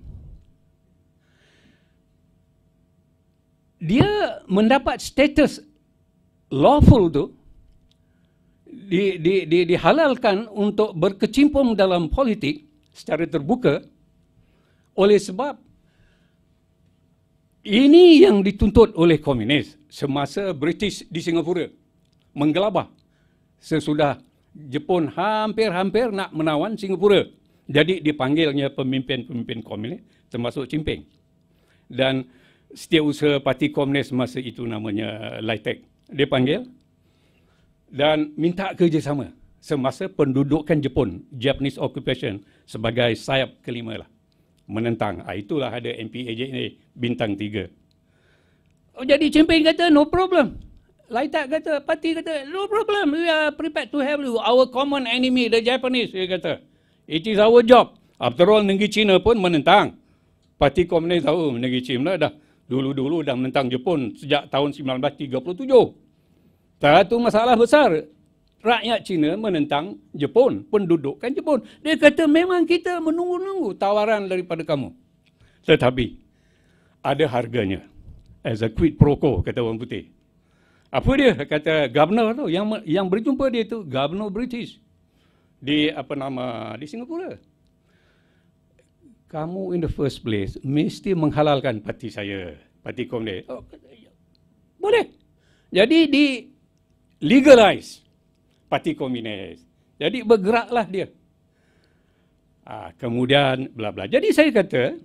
Dia mendapat status lawful tu di, di, di, dihalalkan untuk berkecimpung dalam politik secara terbuka oleh sebab ini yang dituntut oleh komunis semasa British di Singapura menggelabah sesudah Jepun hampir-hampir nak menawan Singapura. Jadi dipanggilnya pemimpin-pemimpin komunis termasuk Cimping. Dan setiap setiausaha parti komunis masa itu namanya Lightech dia panggil dan minta kerjasama semasa pendudukan Jepun, Japanese occupation sebagai sayap kelima lah menentang. Ah itulah ada MPAJ ni bintang tiga. Oh, jadi champion kata no problem. Laitak kata, parti kata, no problem, we are prepared to have you. Our common enemy, the Japanese, dia kata. It is our job. After all, negeri China pun menentang. Parti komunis tahu negeri China dah dulu-dulu dah mentang Jepun sejak tahun 1937. Satu masalah besar rakyat Cina menentang Jepun, pendudukan Jepun. Dia kata memang kita menunggu-nunggu tawaran daripada kamu. Tetapi ada harganya. As a quid pro quo kata orang putih. Apa dia kata governor tu yang yang berjumpa dia tu governor British di apa nama di Singapura kamu in the first place mesti menghalalkan parti saya, parti komunis. Oh, boleh. Jadi di legalize parti komunis. Jadi bergeraklah dia. Ah, kemudian bla bla. Jadi saya kata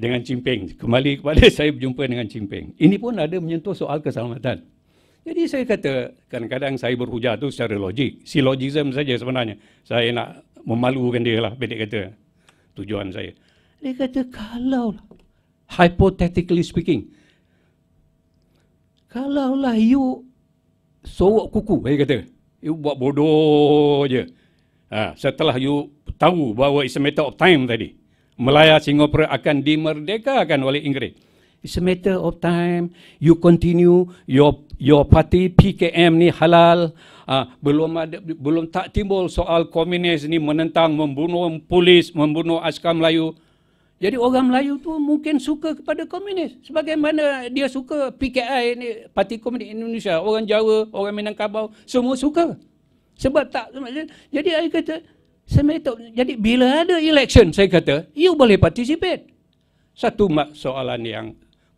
dengan Cimping, kembali kepada saya berjumpa dengan Cimping. Ini pun ada menyentuh soal keselamatan. Jadi saya kata, kadang-kadang saya berhujah tu secara logik. Silogism saja sebenarnya. Saya nak memalukan dia lah, pendek kata tujuan saya. Dia kata kalau, hypothetically speaking kalaulah you sowok kuku dia kata you buat bodoh je. Ha, setelah you tahu bahawa it's a matter of time tadi Melayu Singapura akan dimerdekakan oleh Inggeris. It's a matter of time. You continue your your party PKM ni halal. Uh, belum ada, belum tak timbul soal komunis ni menentang membunuh polis, membunuh askar Melayu. Jadi orang Melayu tu mungkin suka kepada komunis. Sebagaimana dia suka PKI ni, Parti Komunis Indonesia. Orang Jawa, orang Minangkabau, semua suka. Sebab tak, jadi saya kata, saya jadi bila ada election, saya kata, you boleh participate. Satu soalan yang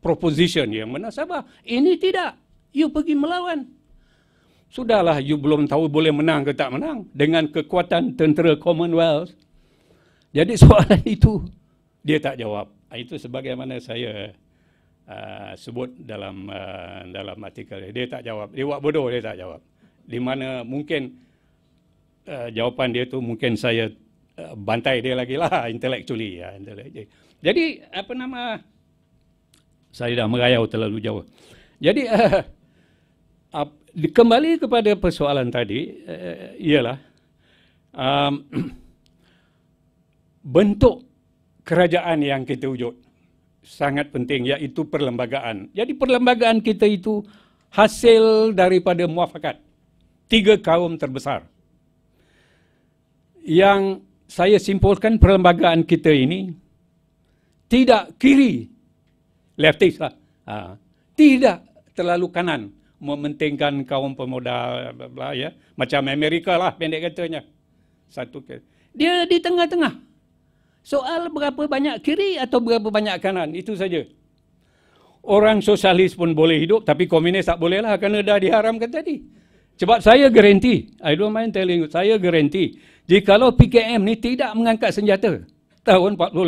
proposition yang mana Sabah. Ini tidak. You pergi melawan. Sudahlah you belum tahu boleh menang ke tak menang dengan kekuatan tentera Commonwealth. Jadi soalan itu dia tak jawab. Ah, itu sebagaimana saya uh, sebut dalam uh, dalam artikel dia tak jawab. Dia buat bodoh dia tak jawab. Di mana mungkin uh, jawapan dia tu mungkin saya uh, bantai dia lagi lah intellectually ya intellectually. Jadi apa nama saya dah merayau terlalu jauh. Jadi uh, uh, kembali kepada persoalan tadi uh, ialah um, bentuk kerajaan yang kita wujud sangat penting iaitu perlembagaan. Jadi perlembagaan kita itu hasil daripada muafakat tiga kaum terbesar. Yang saya simpulkan perlembagaan kita ini tidak kiri leftis lah. Ha. Tidak terlalu kanan mementingkan kaum pemodal bla bla ya macam Amerika lah pendek katanya satu ke dia di tengah-tengah soal berapa banyak kiri atau berapa banyak kanan itu saja orang sosialis pun boleh hidup tapi komunis tak boleh lah kerana dah diharamkan tadi Cepat saya garanti I don't mind telling you saya garanti jika kalau PKM ni tidak mengangkat senjata tahun 48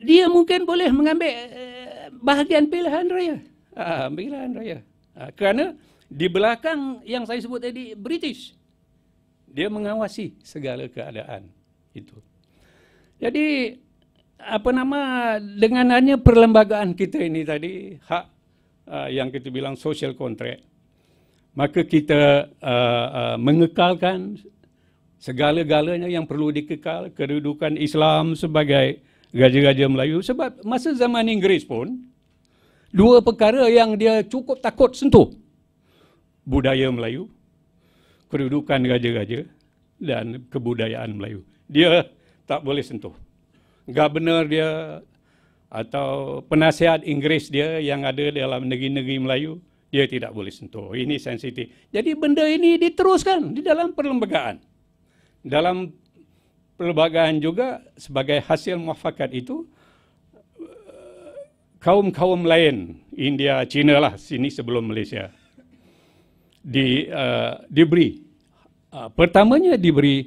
dia mungkin boleh mengambil eh, bahagian pilihan raya. Uh, pilihan raya. Uh, kerana di belakang yang saya sebut tadi, British. Dia mengawasi segala keadaan itu. Jadi, apa nama dengan hanya perlembagaan kita ini tadi, hak ah, yang kita bilang social contract, maka kita mengekalkan segala-galanya yang perlu dikekal, kedudukan Islam sebagai raja-raja Melayu sebab masa zaman Inggeris pun dua perkara yang dia cukup takut sentuh budaya Melayu kedudukan raja-raja dan kebudayaan Melayu dia tak boleh sentuh governor dia atau penasihat Inggeris dia yang ada dalam negeri-negeri Melayu dia tidak boleh sentuh ini sensitif jadi benda ini diteruskan di dalam perlembagaan dalam pelbagaian juga sebagai hasil muafakat itu eh, kaum-kaum lain India Cina lah sini sebelum Malaysia di uh, diberi uh, pertamanya diberi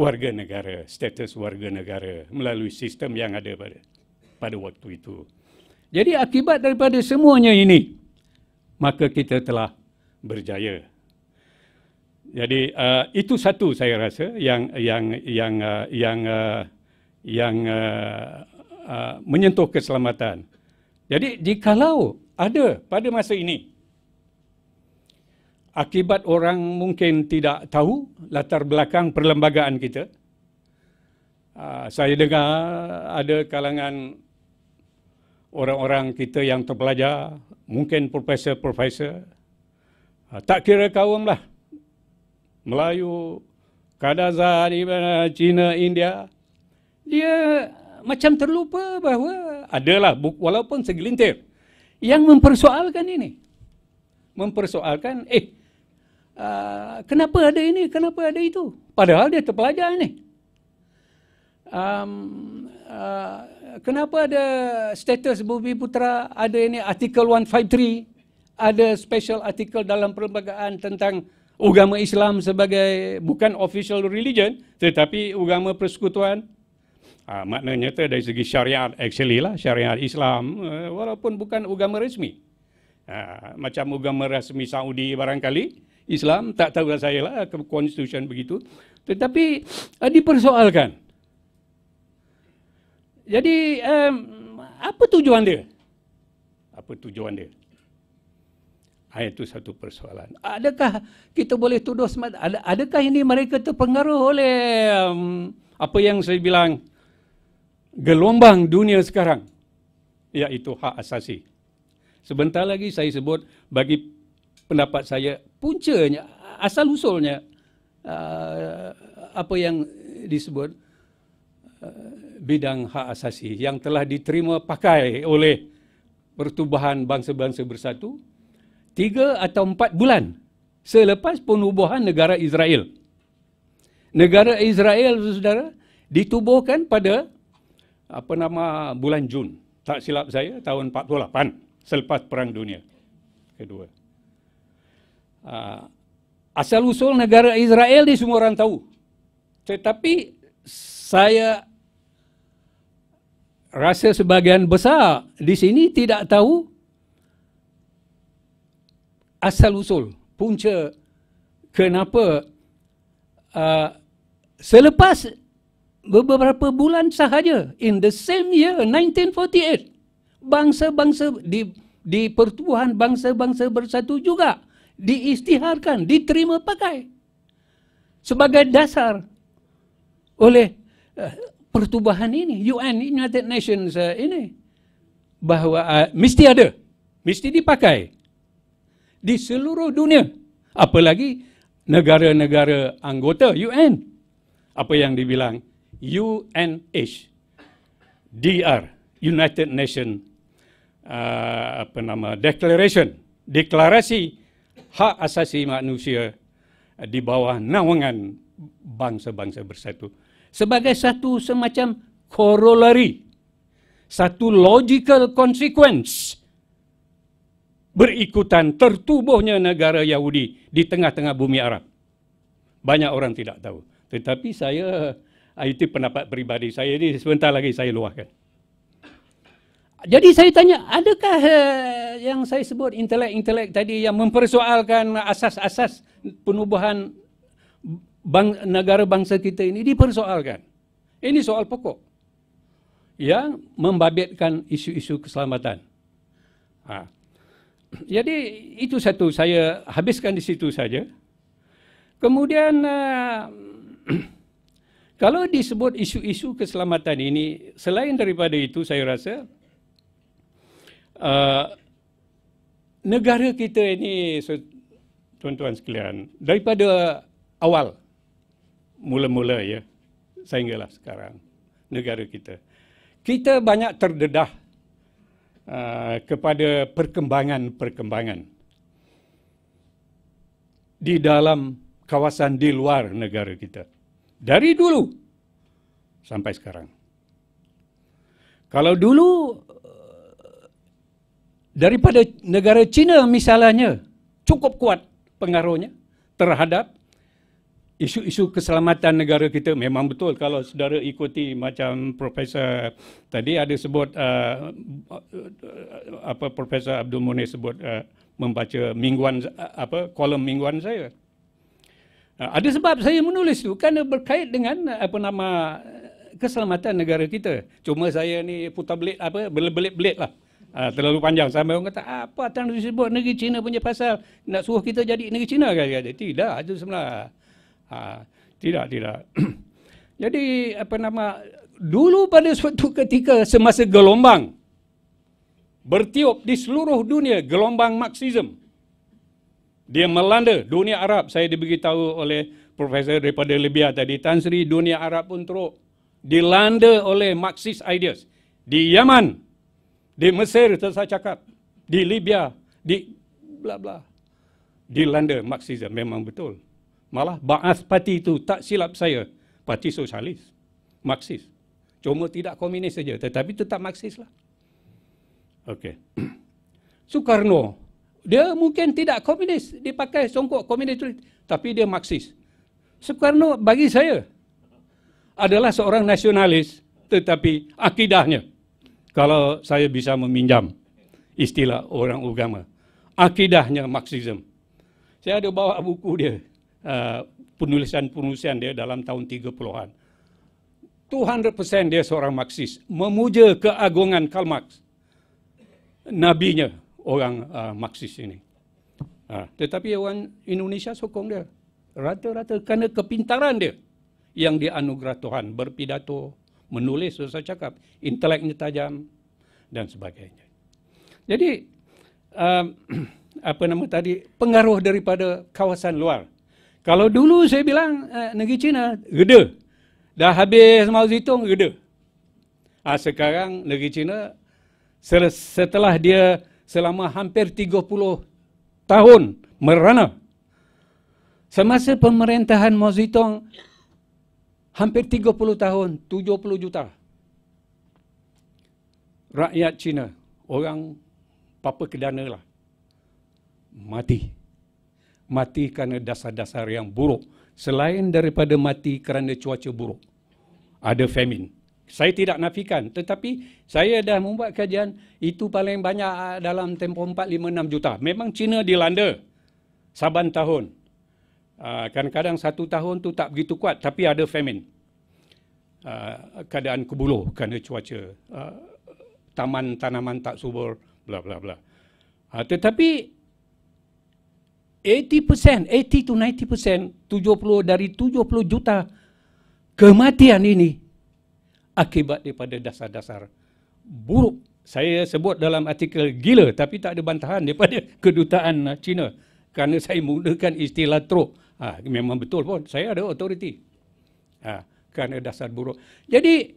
warga negara status warga negara melalui sistem yang ada pada pada waktu itu jadi akibat daripada semuanya ini maka kita telah berjaya jadi uh, itu satu saya rasa yang yang yang uh, yang uh, yang uh, uh, menyentuh keselamatan. Jadi jikalau ada pada masa ini akibat orang mungkin tidak tahu latar belakang perlembagaan kita. Uh, saya dengar ada kalangan orang-orang kita yang terpelajar, mungkin profesor-profesor. Uh, tak kira kaum lah. Melayu, Kadazan, Cina, India. Dia macam terlupa bahawa adalah buku walaupun segelintir yang mempersoalkan ini. Mempersoalkan, eh, uh, kenapa ada ini, kenapa ada itu? Padahal dia terpelajar ini. Um, uh, kenapa ada status Bubi Putra, ada ini artikel 153, ada special artikel dalam perlembagaan tentang agama Islam sebagai bukan official religion tetapi agama persekutuan ha, maknanya tu dari segi syariat actually lah syariat Islam eh, walaupun bukan agama resmi ha, macam agama resmi Saudi barangkali Islam tak tahu lah saya lah ke konstitusian begitu tetapi eh, dipersoalkan jadi um, apa tujuan dia apa tujuan dia Ha, itu satu persoalan. Adakah kita boleh tuduh semata? Ad, adakah ini mereka terpengaruh oleh um, apa yang saya bilang gelombang dunia sekarang iaitu ya, hak asasi. Sebentar lagi saya sebut bagi pendapat saya puncanya asal usulnya uh, apa yang disebut uh, bidang hak asasi yang telah diterima pakai oleh pertubuhan bangsa-bangsa bersatu tiga atau empat bulan selepas penubuhan negara Israel. Negara Israel, saudara, ditubuhkan pada apa nama bulan Jun, tak silap saya, tahun 48 selepas Perang Dunia kedua. Ah, Asal-usul negara Israel ni semua orang tahu. Tetapi saya rasa sebagian besar di sini tidak tahu asal usul punca kenapa uh, selepas beberapa bulan sahaja in the same year 1948 bangsa-bangsa di di pertubuhan bangsa-bangsa bersatu juga diistiharkan diterima pakai sebagai dasar oleh uh, pertubuhan ini UN United Nations uh, ini bahawa uh, mesti ada mesti dipakai di seluruh dunia. Apalagi negara-negara anggota UN. Apa yang dibilang UNH, DR, United Nations uh, apa nama declaration deklarasi hak asasi manusia di bawah naungan bangsa-bangsa bersatu sebagai satu semacam corollary satu logical consequence berikutan tertubuhnya negara Yahudi di tengah-tengah bumi Arab. Banyak orang tidak tahu. Tetapi saya, ah, itu pendapat pribadi saya ini sebentar lagi saya luahkan. Jadi saya tanya, adakah eh, yang saya sebut intelek-intelek tadi yang mempersoalkan asas-asas penubuhan bang, negara bangsa kita ini dipersoalkan? Ini soal pokok yang membabitkan isu-isu keselamatan. Ha jadi itu satu saya habiskan di situ saja. Kemudian eh, kalau disebut isu-isu keselamatan ini selain daripada itu saya rasa eh, negara kita ini tuan-tuan sekalian daripada awal mula-mula ya sehinggalah sekarang negara kita kita banyak terdedah Uh, kepada perkembangan-perkembangan di dalam kawasan di luar negara kita. Dari dulu sampai sekarang. Kalau dulu uh, daripada negara China misalnya cukup kuat pengaruhnya terhadap isu-isu keselamatan negara kita memang betul kalau saudara ikuti macam profesor tadi ada sebut uh, uh apa profesor Abdul Munir sebut uh, membaca mingguan uh, apa kolom mingguan saya uh, ada sebab saya menulis tu kerana berkait dengan uh, apa nama keselamatan negara kita cuma saya ni putar belit apa belit-belit lah uh, terlalu panjang sampai orang kata apa tanda disebut negeri Cina punya pasal nak suruh kita jadi negeri Cina kan tidak itu sebenarnya Ha, tidak, tidak. Jadi apa nama dulu pada suatu ketika semasa gelombang bertiup di seluruh dunia gelombang Marxisme Dia melanda dunia Arab. Saya diberitahu oleh Profesor daripada Libya tadi. Tan Sri dunia Arab pun teruk. Dilanda oleh Marxist ideas. Di Yaman. Di Mesir tu saya cakap. Di Libya. Di bla bla. Dilanda Marxism. Memang betul malah Baas parti itu tak silap saya parti sosialis Marxis cuma tidak komunis saja tetapi tetap Marxis lah okay. Soekarno dia mungkin tidak komunis dia pakai songkok komunis tapi dia Marxis Soekarno bagi saya adalah seorang nasionalis tetapi akidahnya kalau saya bisa meminjam istilah orang agama akidahnya Marxism saya ada bawa buku dia Uh, penulisan-penulisan dia dalam tahun 30-an. 200% dia seorang Marxis, memuja keagungan Karl Marx. Nabinya orang uh, Marxis ini. Uh, tetapi orang Indonesia sokong dia. Rata-rata kerana kepintaran dia yang dianugerah Tuhan. Berpidato, menulis, saya cakap, inteleknya tajam dan sebagainya. Jadi, uh, apa nama tadi, pengaruh daripada kawasan luar. Kalau dulu saya bilang eh, negeri Cina gede. Dah habis Mao Zedong gede. Ah ha, sekarang negeri Cina setelah dia selama hampir 30 tahun merana. Semasa pemerintahan Mao Zedong hampir 30 tahun 70 juta rakyat Cina orang apa kedana lah mati mati kerana dasar-dasar yang buruk selain daripada mati kerana cuaca buruk ada famine saya tidak nafikan tetapi saya dah membuat kajian itu paling banyak ah, dalam tempoh 4 5 6 juta memang Cina dilanda saban tahun ah, kadang-kadang satu tahun tu tak begitu kuat tapi ada famine ah, keadaan kebuluh kerana cuaca taman tanaman tak subur bla bla bla tetapi 80% 80 to 90% 70 dari 70 juta kematian ini akibat daripada dasar-dasar buruk saya sebut dalam artikel gila tapi tak ada bantahan daripada kedutaan China kerana saya menggunakan istilah teruk ha, memang betul pun saya ada authority ha, kerana dasar buruk jadi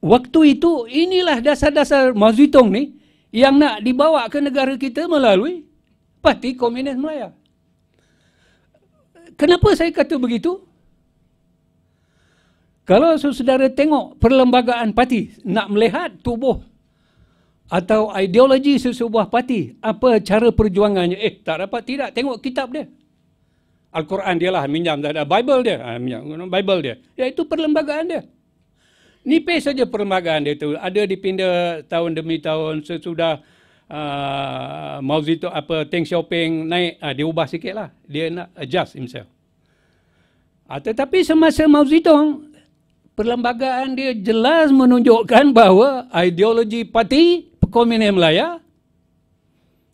waktu itu inilah dasar-dasar Mao Zedong ni yang nak dibawa ke negara kita melalui Parti Komunis Melayu. Kenapa saya kata begitu? Kalau saudara tengok perlembagaan parti, nak melihat tubuh atau ideologi sesebuah parti, apa cara perjuangannya? Eh, tak dapat tidak. Tengok kitab dia. Al-Quran dia lah, minjam. Ada Bible dia. Ha, Bible dia. itu perlembagaan dia. Nipis saja perlembagaan dia itu. Ada dipindah tahun demi tahun sesudah uh, Mao Zedong apa Deng Xiaoping naik uh, dia ubah sikit lah dia nak adjust himself uh, tetapi semasa Mao Zedong perlembagaan dia jelas menunjukkan bahawa ideologi parti Komunis Melaya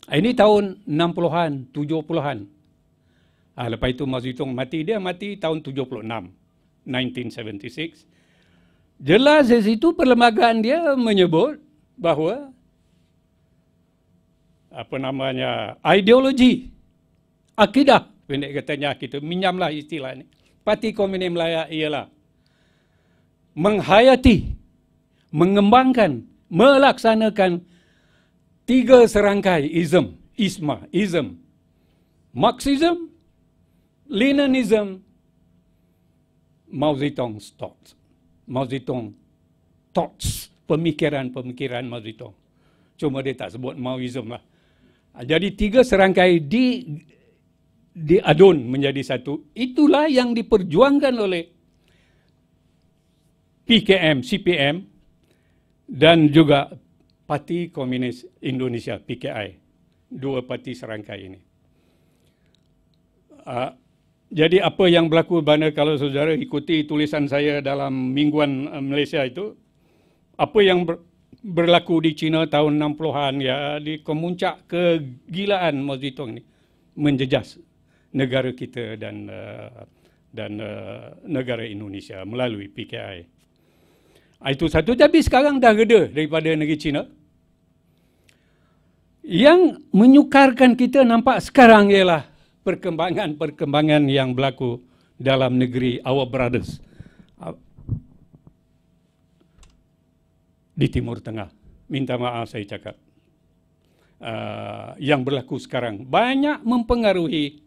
ah, ini tahun 60-an 70-an uh, lepas itu Mao Zedong mati dia mati tahun 76 1976 Jelas di situ perlembagaan dia menyebut bahawa apa namanya ideologi akidah pendek katanya kita minyamlah istilah ini parti komunis melaya ialah menghayati mengembangkan melaksanakan tiga serangkai ism isma ism marxism leninism Mao Zedong thoughts Mao Zedong thoughts pemikiran-pemikiran Mao Zedong cuma dia tak sebut Maoism lah jadi tiga serangkai di diadun menjadi satu. Itulah yang diperjuangkan oleh PKM, CPM dan juga Parti Komunis Indonesia, PKI. Dua parti serangkai ini. Uh, jadi apa yang berlaku bila kalau saudara ikuti tulisan saya dalam mingguan eh, Malaysia itu apa yang berlaku di China tahun 60-an ya di kemuncak kegilaan Mao Zedong ni menjejas negara kita dan eh, dan eh, negara Indonesia melalui PKI. Ah, itu satu tapi sekarang dah reda daripada negeri China. Yang menyukarkan kita nampak sekarang ialah perkembangan-perkembangan yang berlaku dalam negeri our brothers. di Timur Tengah. Minta maaf saya cakap. Uh, yang berlaku sekarang banyak mempengaruhi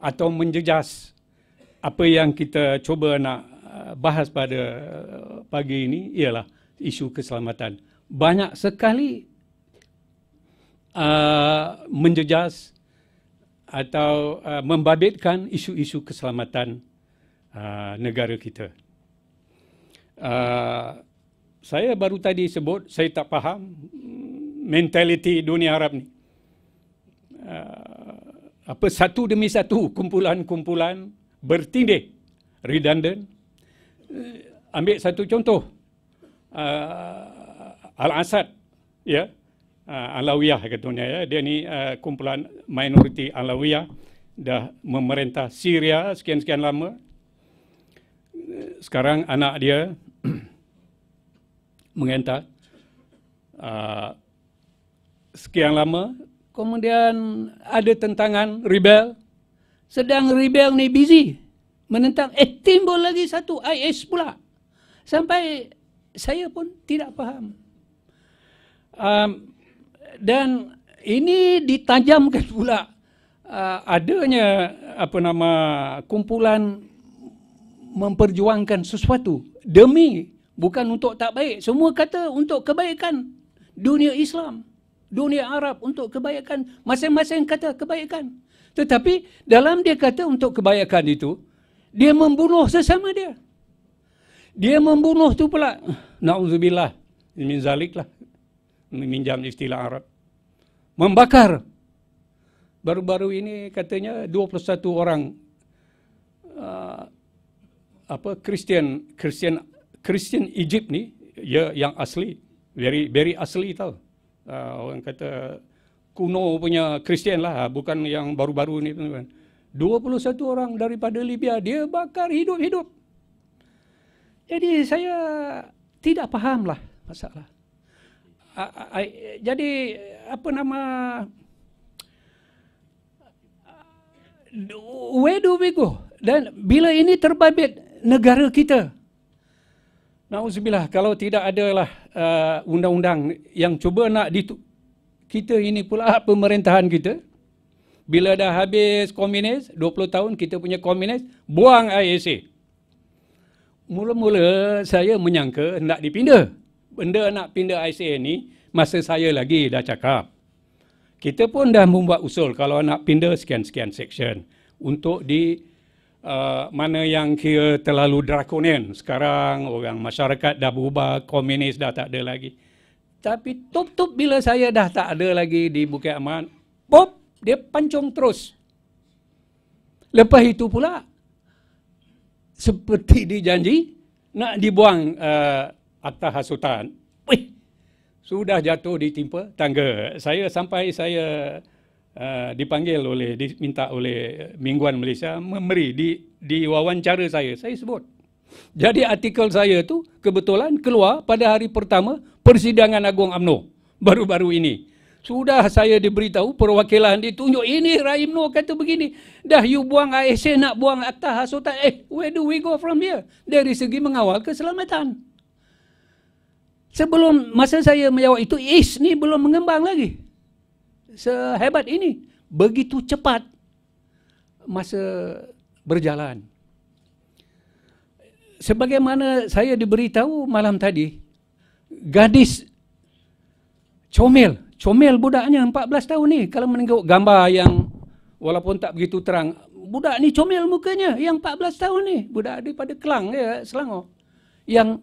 atau menjejas apa yang kita cuba nak ah, bahas pada ah, pagi ini ialah isu keselamatan. Banyak sekali uh, menjejas atau uh, membabitkan isu-isu keselamatan uh, negara kita uh, saya baru tadi sebut saya tak faham mentaliti dunia Arab ni. Uh, apa satu demi satu kumpulan-kumpulan bertindih redundant. Uh, ambil satu contoh. Uh, ah, Al-Asad ya. Yeah? Uh, Alawiyah katanya ya. Dia ni uh, kumpulan minoriti Alawiyah dah memerintah Syria sekian-sekian lama. Eh, sekarang anak dia mengentah ah, uh, sekian lama kemudian ada tentangan rebel sedang rebel ni busy menentang eh timbul lagi satu IS pula sampai saya pun tidak faham um, dan ini ditajamkan pula uh, adanya apa nama kumpulan memperjuangkan sesuatu demi bukan untuk tak baik semua kata untuk kebaikan dunia Islam dunia Arab untuk kebaikan masing-masing kata kebaikan tetapi dalam dia kata untuk kebaikan itu dia membunuh sesama dia dia membunuh tu pula naudzubillah min zaliklah meminjam istilah Arab membakar baru-baru ini katanya 21 orang uh, apa Kristian Kristian Kristian Egypt ni ya yang asli very very asli tau. Uh, orang kata kuno punya Kristian lah ah, bukan yang baru-baru ni tuan-tuan. 21 orang daripada Libya dia bakar hidup-hidup. Jadi saya tidak lah masalah. I, ah, I, jadi apa nama where do we go? Dan bila ini terbabit negara kita. Nauzubillah kalau tidak adalah uh, undang-undang yang cuba nak ditu- kita ini pula pemerintahan kita bila dah habis komunis 20 tahun kita punya komunis buang IAC. Mula-mula saya menyangka hendak dipindah. Benda nak pindah IAC ni masa saya lagi dah cakap. Kita pun dah membuat usul kalau nak pindah sekian-sekian section untuk di uh, mana yang kira terlalu draconian. Sekarang orang masyarakat dah berubah, komunis dah tak ada lagi. Tapi top-top bila saya dah tak ada lagi di Bukit Aman, pop, dia pancung terus. Lepas itu pula, seperti dijanji, nak dibuang uh, akta hasutan. Wih, sudah jatuh ditimpa tangga. Saya sampai saya uh, dipanggil oleh diminta oleh mingguan Malaysia memberi di di wawancara saya saya sebut jadi artikel saya tu kebetulan keluar pada hari pertama persidangan Agong AMNO baru-baru ini sudah saya diberitahu perwakilan ditunjuk ini Raimno kata begini dah you buang ASA nak buang akta hasutan eh where do we go from here dari segi mengawal keselamatan Sebelum masa saya menjawab itu, is ni belum mengembang lagi sehebat ini begitu cepat masa berjalan. Sebagaimana saya diberitahu malam tadi, gadis comel, comel budaknya 14 tahun ni kalau menengok gambar yang walaupun tak begitu terang, budak ni comel mukanya yang 14 tahun ni, budak daripada Kelang ya, Selangor yang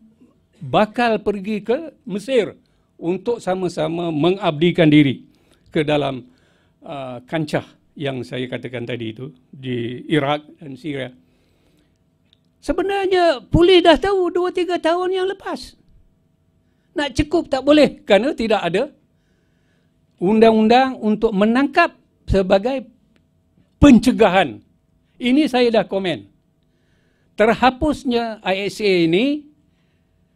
bakal pergi ke Mesir untuk sama-sama mengabdikan diri ke dalam uh, kancah yang saya katakan tadi itu di Iraq dan Syria. Sebenarnya polis dah tahu 2 3 tahun yang lepas. Nak cukup tak boleh kerana tidak ada undang-undang untuk menangkap sebagai pencegahan. Ini saya dah komen. Terhapusnya ISA ini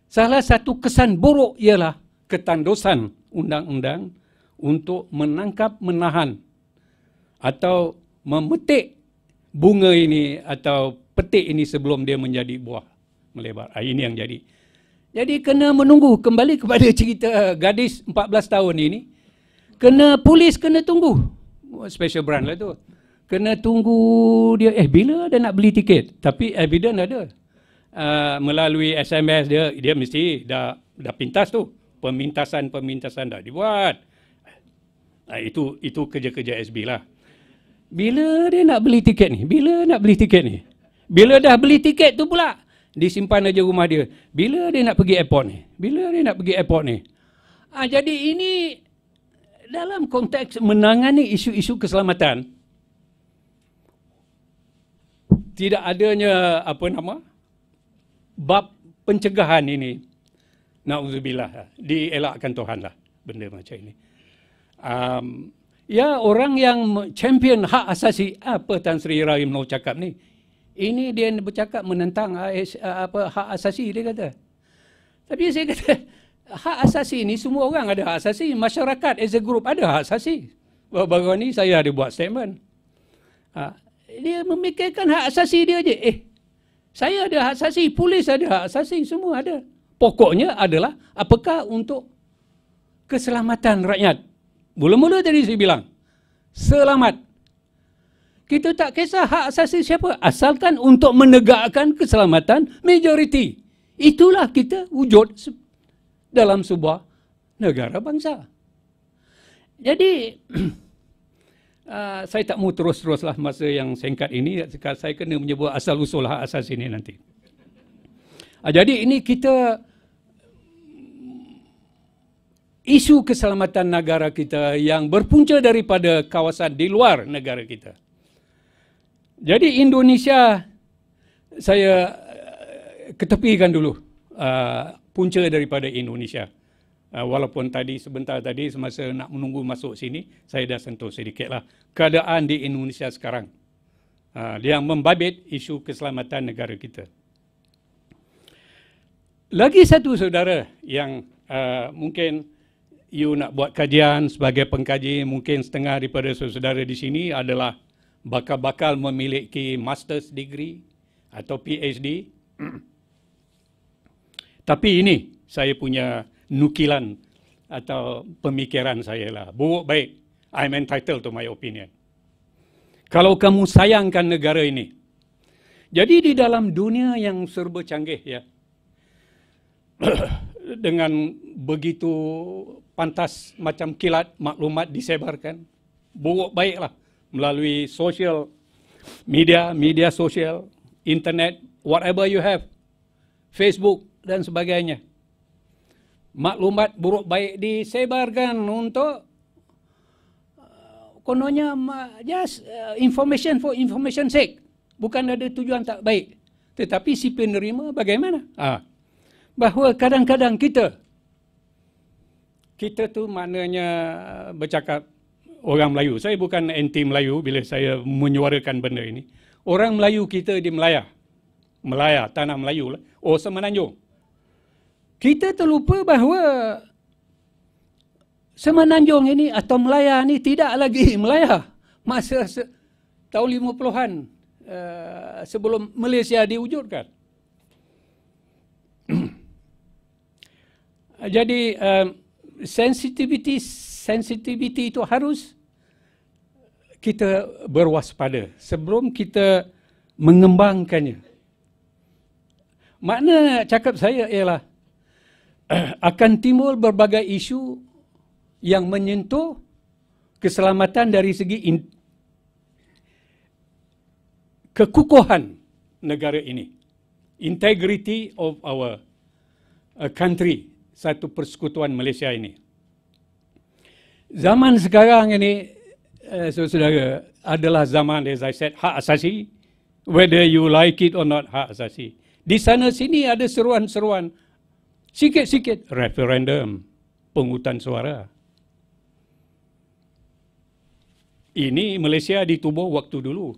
salah satu kesan buruk ialah ketandusan undang-undang untuk menangkap menahan atau memetik bunga ini atau petik ini sebelum dia menjadi buah melebar. Ah, ini yang jadi. Jadi kena menunggu kembali kepada cerita gadis 14 tahun ini. Kena polis kena tunggu. Oh, special brand lah tu. Kena tunggu dia eh bila ada nak beli tiket. Tapi evidence ada. Uh, melalui SMS dia dia mesti dah dah pintas tu. Pemintasan-pemintasan dah dibuat. Ha, itu itu kerja-kerja SB lah. Bila dia nak beli tiket ni? Bila nak beli tiket ni? Bila dah beli tiket tu pula, disimpan aja rumah dia. Bila dia nak pergi airport ni? Bila dia nak pergi airport ni? Ha, jadi ini dalam konteks menangani isu-isu keselamatan, tidak adanya apa nama bab pencegahan ini. Nauzubillah, dielakkan Tuhan lah benda macam ini um, ya orang yang champion hak asasi apa Tan Sri Rahim Noor cakap ni ini dia bercakap menentang AS, apa hak asasi dia kata tapi saya kata hak asasi ni semua orang ada hak asasi masyarakat as a group ada hak asasi baru-baru ni saya ada buat statement ha, dia memikirkan hak asasi dia je eh saya ada hak asasi polis ada hak asasi semua ada pokoknya adalah apakah untuk keselamatan rakyat Mula-mula tadi saya bilang, selamat. Kita tak kisah hak asasi siapa, asalkan untuk menegakkan keselamatan majoriti. Itulah kita wujud dalam sebuah negara bangsa. Jadi, uh, saya tak mau terus-teruslah masa yang singkat ini, saya kena menyebut asal-usul hak asasi ini nanti. Uh, jadi, ini kita isu keselamatan negara kita yang berpunca daripada kawasan di luar negara kita. Jadi Indonesia saya eh, ketepikan dulu uh, punca daripada Indonesia. Uh, walaupun tadi sebentar tadi semasa nak menunggu masuk sini saya dah sentuh sedikitlah keadaan di Indonesia sekarang. Uh, yang membabit isu keselamatan negara kita. Lagi satu saudara yang uh, mungkin you nak buat kajian sebagai pengkaji mungkin setengah daripada saudara di sini adalah bakal-bakal memiliki master's degree atau PhD. Tapi ini saya punya nukilan atau pemikiran saya lah. Buruk baik, I'm entitled to my opinion. Kalau kamu sayangkan negara ini. Jadi di dalam dunia yang serba canggih ya. dengan begitu pantas macam kilat maklumat disebarkan. Buruk baiklah melalui sosial media, media sosial, internet, whatever you have, Facebook dan sebagainya. Maklumat buruk baik disebarkan untuk uh, kononnya just uh, information for information sake. Bukan ada tujuan tak baik. Tetapi si penerima bagaimana? Ha. Bahawa kadang-kadang kita kita tu maknanya uh, bercakap orang Melayu. Saya bukan anti Melayu bila saya menyuarakan benda ini. Orang Melayu kita di Melaya. Melaya, tanah Melayu lah. Oh, Semenanjung. Kita terlupa bahawa Semenanjung ini atau Melaya ini tidak lagi Melaya. Masa tahun 50-an uh, sebelum Malaysia diwujudkan. Jadi, uh, Sensitiviti sensitiviti itu harus kita berwaspada sebelum kita mengembangkannya. Makna cakap saya ialah akan timbul berbagai isu yang menyentuh keselamatan dari segi in- kekukuhan negara ini integrity of our uh, country satu persekutuan Malaysia ini. Zaman sekarang ini, eh, saudara-saudara, adalah zaman, as I said, hak asasi. Whether you like it or not, hak asasi. Di sana sini ada seruan-seruan. Sikit-sikit, referendum, penghutang suara. Ini Malaysia ditubuh waktu dulu.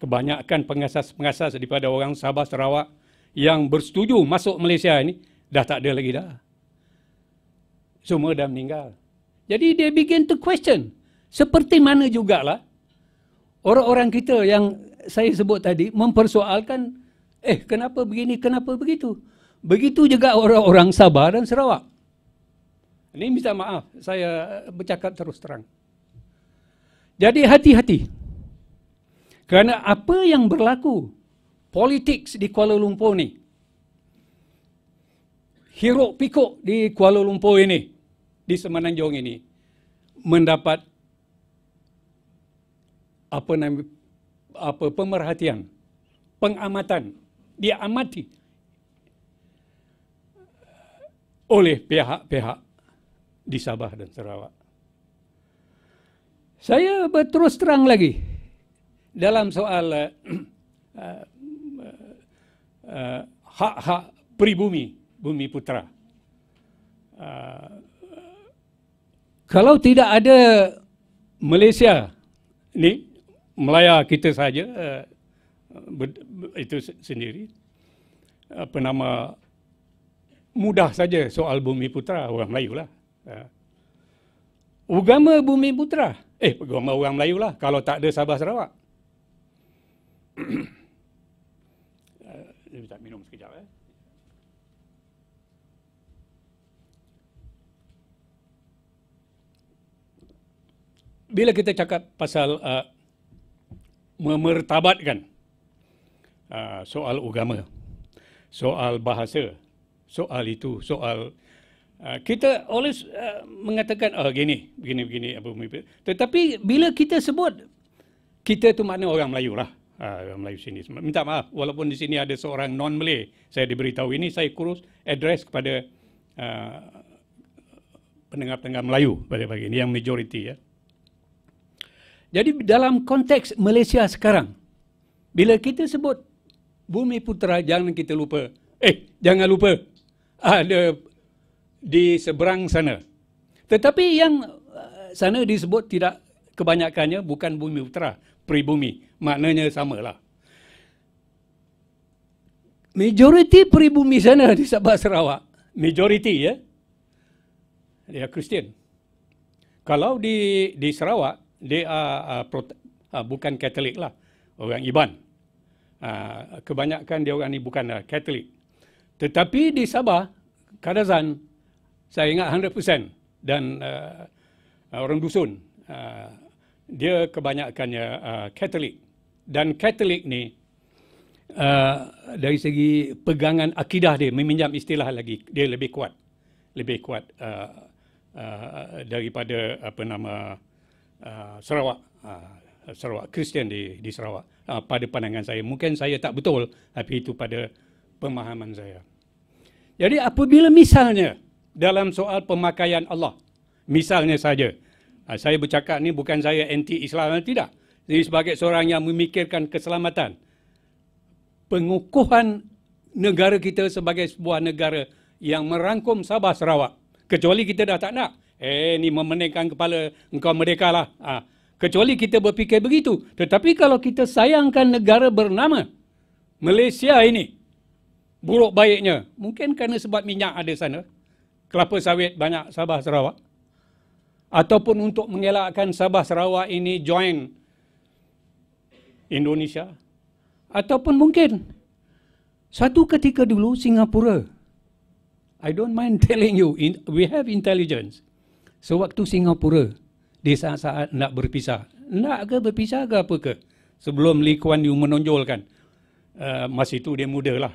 Kebanyakan pengasas-pengasas daripada orang Sabah, Sarawak yang bersetuju masuk Malaysia ini, dah tak ada lagi dah. Semua dah meninggal. Jadi dia begin to question. Seperti mana jugalah orang-orang kita yang saya sebut tadi mempersoalkan eh kenapa begini, kenapa begitu. Begitu juga orang-orang Sabah dan Sarawak. Ini minta maaf, saya bercakap terus terang. Jadi hati-hati. Kerana apa yang berlaku politik di Kuala Lumpur ni, hiruk pikuk di Kuala Lumpur ini, di Semenanjung ini, mendapat apa nama apa pemerhatian, pengamatan, dia amati oleh pihak-pihak di Sabah dan Sarawak. Saya berterus terang lagi dalam soal uh, uh, uh, hak-hak pribumi Bumi Putra. Uh, kalau tidak ada Malaysia ni Melaya kita saja uh, itu sendiri apa nama mudah saja soal Bumi Putra orang Melayu lah. Uh, agama Bumi Putra. Eh, agama orang Melayu lah kalau tak ada Sabah Sarawak. bila kita cakap pasal uh, memertabatkan uh, soal agama, soal bahasa, soal itu, soal uh, kita oleh uh, mengatakan oh gini, gini-gini, apa pemimpin. Tetapi bila kita sebut kita tu makna orang Melayu lah. Uh, Melayu sini. Minta maaf, walaupun di sini ada seorang non Melayu, saya diberitahu ini saya kurus address kepada uh, pendengar-pendengar Melayu pada pagi ini yang majoriti ya. Uh, jadi dalam konteks Malaysia sekarang, bila kita sebut Bumi Putera, jangan kita lupa. Eh, jangan lupa. Ada di seberang sana. Tetapi yang eh, sana disebut tidak kebanyakannya bukan Bumi Putera, pribumi. Maknanya samalah. Majoriti pribumi sana di Sabah Sarawak, majoriti ya, dia Kristian. Kalau di di Sarawak, they are uh, prote- uh, bukan katolik lah orang iban uh, kebanyakan dia orang ni bukan katolik uh, tetapi di sabah kadazan saya ingat 100% dan uh, uh, orang dusun uh, dia kebanyakannya katolik uh, dan katolik ni uh, dari segi pegangan akidah dia meminjam istilah lagi dia lebih kuat lebih kuat uh, uh, daripada apa nama Ah, Sarawak uh, Sarawak Kristian di di Sarawak uh, pada pandangan saya mungkin saya tak betul tapi itu pada pemahaman saya jadi apabila misalnya dalam soal pemakaian Allah misalnya saja uh, saya bercakap ni bukan saya anti Islam tidak jadi sebagai seorang yang memikirkan keselamatan pengukuhan negara kita sebagai sebuah negara yang merangkum Sabah Sarawak kecuali kita dah tak nak eh ni memenangkan kepala engkau lah. ha. kecuali kita berfikir begitu tetapi kalau kita sayangkan negara bernama Malaysia ini buruk baiknya mungkin kerana sebab minyak ada sana kelapa sawit banyak Sabah Sarawak ataupun untuk mengelakkan Sabah Sarawak ini join Indonesia ataupun mungkin satu ketika dulu Singapura I don't mind telling you we have intelligence So waktu Singapura di saat-saat nak berpisah. Nak ke berpisah ke apa ke? Sebelum Lee Kuan Yew menonjolkan. Uh, masa itu dia muda lah.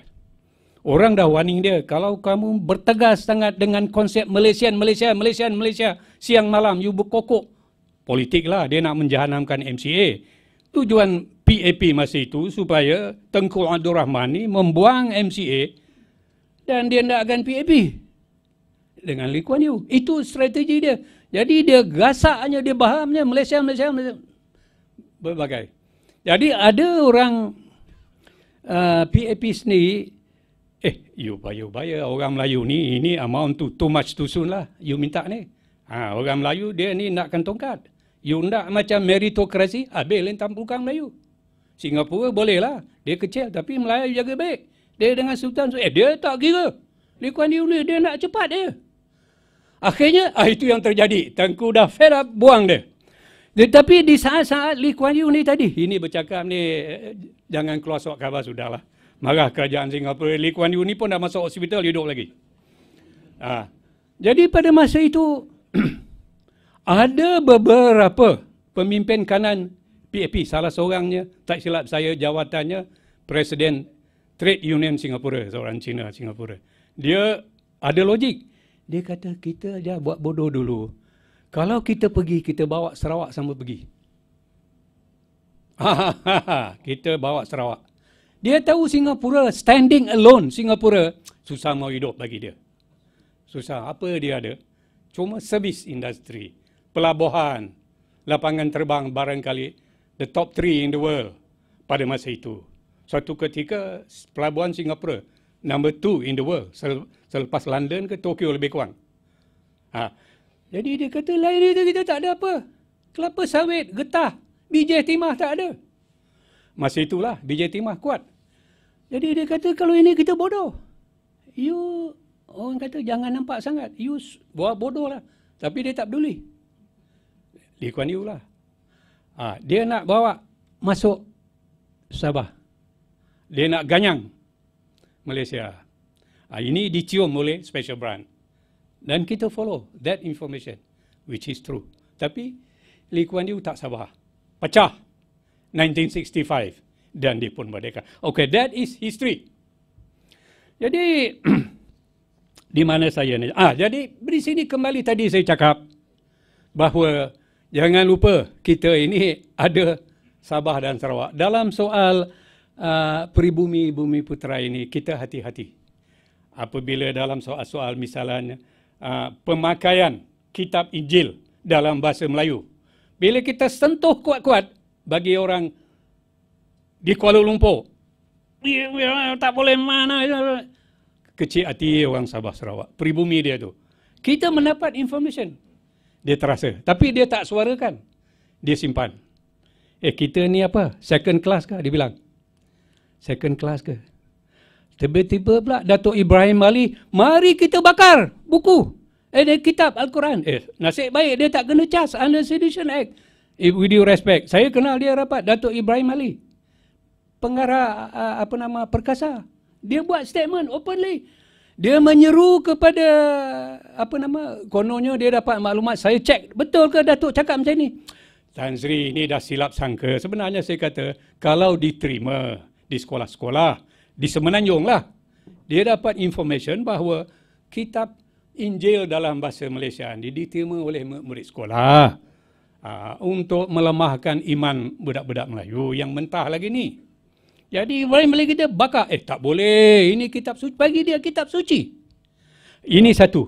Orang dah warning dia, kalau kamu bertegas sangat dengan konsep Malaysian, Malaysian, Malaysian, Malaysia, siang malam, you berkokok. Politik lah, dia nak menjahanamkan MCA. Tujuan PAP masa itu supaya Tengku Abdul Rahman ni membuang MCA dan dia nak akan PAP dengan Lee Kuan Yew. Itu strategi dia. Jadi dia gasaknya, dia bahamnya Malaysia, Malaysia, Malaysia. Berbagai. Jadi ada orang uh, PAP sendiri, eh, you buy, you buy. Orang Melayu ni, ini amount to too much too soon lah. You minta ni. Ha, orang Melayu dia ni nak kentongkat. You nak macam meritokrasi, habis lintang bukan Melayu. Singapura boleh lah. Dia kecil tapi Melayu jaga baik. Dia dengan Sultan, eh dia tak kira. Lee ni, dia nak cepat dia. Eh. Akhirnya, ah, itu yang terjadi. Tengku dah fed up, buang dia. Tetapi di saat-saat Lee Kuan Yew ni tadi, ini bercakap ni, eh, jangan keluar suat khabar, sudahlah. Marah kerajaan Singapura, Lee Kuan Yew ni pun dah masuk hospital, hidup lagi. Ah. Jadi pada masa itu, ada beberapa pemimpin kanan PAP, salah seorangnya, tak silap saya jawatannya, Presiden Trade Union Singapura, seorang Cina Singapura. Dia ada logik. Dia kata kita dia buat bodoh dulu. Kalau kita pergi kita bawa Sarawak sama pergi. kita bawa Sarawak. Dia tahu Singapura standing alone Singapura susah mau hidup bagi dia. Susah apa dia ada? Cuma service industry, pelabuhan, lapangan terbang barangkali the top three in the world pada masa itu. Suatu ketika pelabuhan Singapura number two in the world selepas London ke Tokyo lebih kurang. Ha. Jadi dia kata lain itu kita tak ada apa. Kelapa sawit, getah, biji timah tak ada. Masa itulah biji timah kuat. Jadi dia kata kalau ini kita bodoh. You, orang kata jangan nampak sangat. You buat bodoh lah. Tapi dia tak peduli. Lee Kuan Yew lah. Ha, dia nak bawa masuk Sabah. Dia nak ganyang Malaysia. Uh, ini dicium oleh special brand, Dan kita follow that information which is true. Tapi Lee Kuan Yew tak sabar. Pecah 1965 dan dia pun merdeka. Okay, that is history. Jadi di mana saya ni? Ah, jadi di sini kembali tadi saya cakap bahawa jangan lupa kita ini ada Sabah dan Sarawak. Dalam soal uh, ah, peribumi bumi putera ini kita hati-hati apabila dalam soal-soal misalnya uh, pemakaian kitab Injil dalam bahasa Melayu. Bila kita sentuh kuat-kuat bagi orang di Kuala Lumpur, tak boleh mana. Kecil hati orang Sabah Sarawak, pribumi dia tu. Kita mendapat information. Dia terasa. Tapi dia tak suarakan. Dia simpan. Eh kita ni apa? Second class kah? Dia bilang. Second class ke? Tiba-tiba pula Datuk Ibrahim Ali, mari kita bakar buku. Eh, dia kitab Al-Quran. Eh, nasib baik dia tak kena cas under Sedition Act. Eh, with due respect. Saya kenal dia rapat, Datuk Ibrahim Ali. Pengarah, uh, apa nama, perkasa. Dia buat statement openly. Dia menyeru kepada, apa nama, kononnya dia dapat maklumat. Saya cek, betul ke Datuk cakap macam ni? Tan Sri, ini dah silap sangka. Sebenarnya saya kata, kalau diterima di sekolah-sekolah, di Semenanjung lah. Dia dapat information bahawa kitab Injil dalam bahasa Malaysia ini diterima oleh murid sekolah aa, ah, untuk melemahkan iman budak-budak Melayu yang mentah lagi ni. Jadi orang Melayu kita bakar, eh tak boleh, ini kitab suci, bagi dia kitab suci. Ini satu.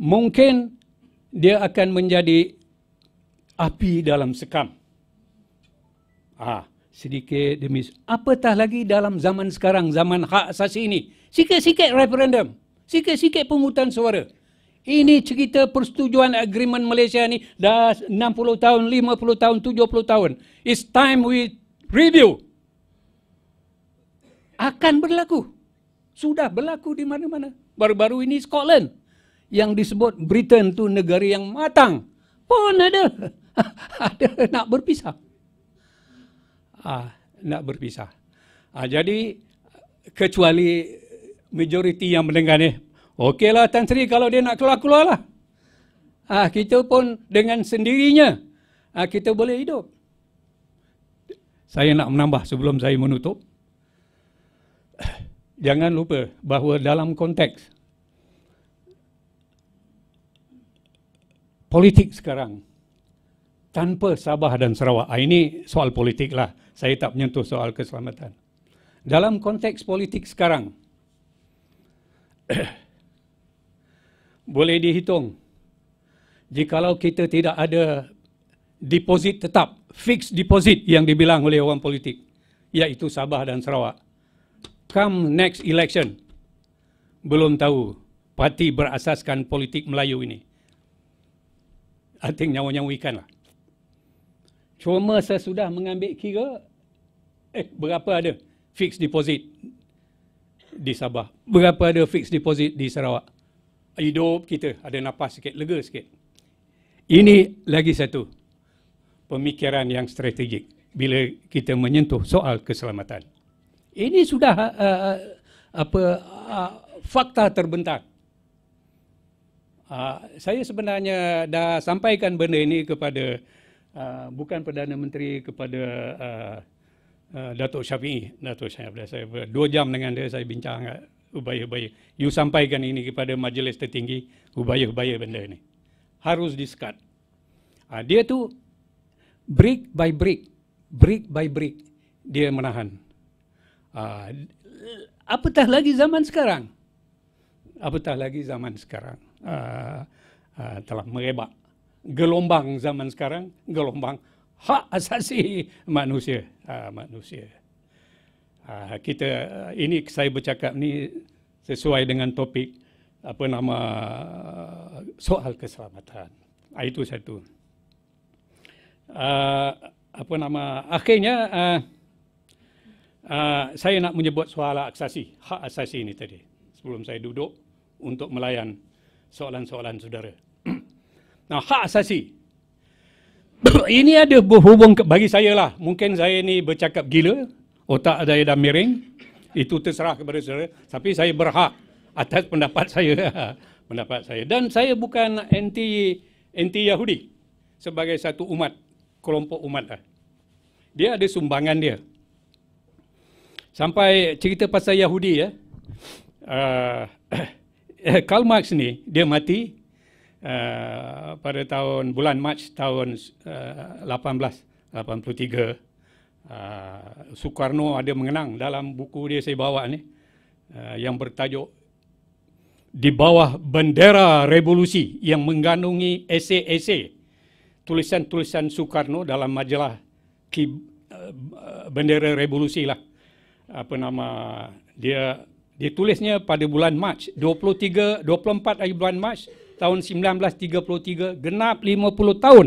Mungkin dia akan menjadi api dalam sekam. Ah, sedikit demi apatah lagi dalam zaman sekarang zaman hak asasi ini sikit-sikit referendum sikit-sikit pengutan suara ini cerita persetujuan agreement Malaysia ni dah 60 tahun 50 tahun 70 tahun it's time we review akan berlaku sudah berlaku di mana-mana baru-baru ini Scotland yang disebut Britain tu negara yang matang pun ada ada nak berpisah uh, nak berpisah. Uh, jadi kecuali majoriti yang mendengar ni, okeylah Tan Sri kalau dia nak keluar-keluarlah. Uh, ah, kita pun dengan sendirinya uh, kita boleh hidup. Saya nak menambah sebelum saya menutup. Jangan lupa bahawa dalam konteks politik sekarang tanpa Sabah dan Sarawak. Ah, ini soal politik lah. Saya tak menyentuh soal keselamatan. Dalam konteks politik sekarang, boleh dihitung jikalau kita tidak ada deposit tetap, fixed deposit yang dibilang oleh orang politik, iaitu Sabah dan Sarawak. Come next election, belum tahu parti berasaskan politik Melayu ini. I think nyawa-nyawa ikan lah. Cuma sesudah mengambil kira eh berapa ada fixed deposit di Sabah? Berapa ada fixed deposit di Sarawak? Hidup kita ada nafas sikit, lega sikit. Ini lagi satu pemikiran yang strategik bila kita menyentuh soal keselamatan. Ini sudah uh, apa uh, fakta terbentang. Uh, saya sebenarnya dah sampaikan benda ini kepada Ah, bukan Perdana Menteri kepada uh, uh, Datuk Syafiq Datuk Syafiq saya dua jam dengan dia saya bincang kat Ubaya-Ubaya. You sampaikan ini kepada majlis tertinggi Ubaya-Ubaya benda ini. Harus diskat. Uh, dia tu brick by brick, brick by brick dia menahan. Uh, apatah lagi zaman sekarang? Apatah lagi zaman sekarang? Uh, uh, telah merebak gelombang zaman sekarang, gelombang hak asasi manusia. Ha, manusia. Ha, kita ini saya bercakap ni sesuai dengan topik apa nama soal keselamatan. Ha, itu satu. Ha, apa nama akhirnya ha, ha, saya nak menyebut soal hak asasi, hak asasi ini tadi sebelum saya duduk untuk melayan soalan-soalan saudara. -soalan Nah, hak asasi. ini ada berhubung ke, bagi saya lah. Mungkin saya ni bercakap gila. Otak saya dah miring. Itu terserah kepada saya. Tapi saya berhak atas pendapat saya. pendapat saya. Dan saya bukan anti anti Yahudi. Sebagai satu umat. Kelompok umat lah. Dia ada sumbangan dia. Sampai cerita pasal Yahudi ya. Uh, Karl Marx ni, dia mati uh, pada tahun bulan Mac tahun uh, 1883 Uh, Soekarno ada mengenang dalam buku dia saya bawa ni uh, yang bertajuk di bawah bendera revolusi yang mengandungi esei-esei tulisan-tulisan Soekarno dalam majalah Kib, uh, bendera revolusi lah apa nama dia ditulisnya pada bulan Mac 23 24 hari bulan Mac 1883 tahun 1933 genap 50 tahun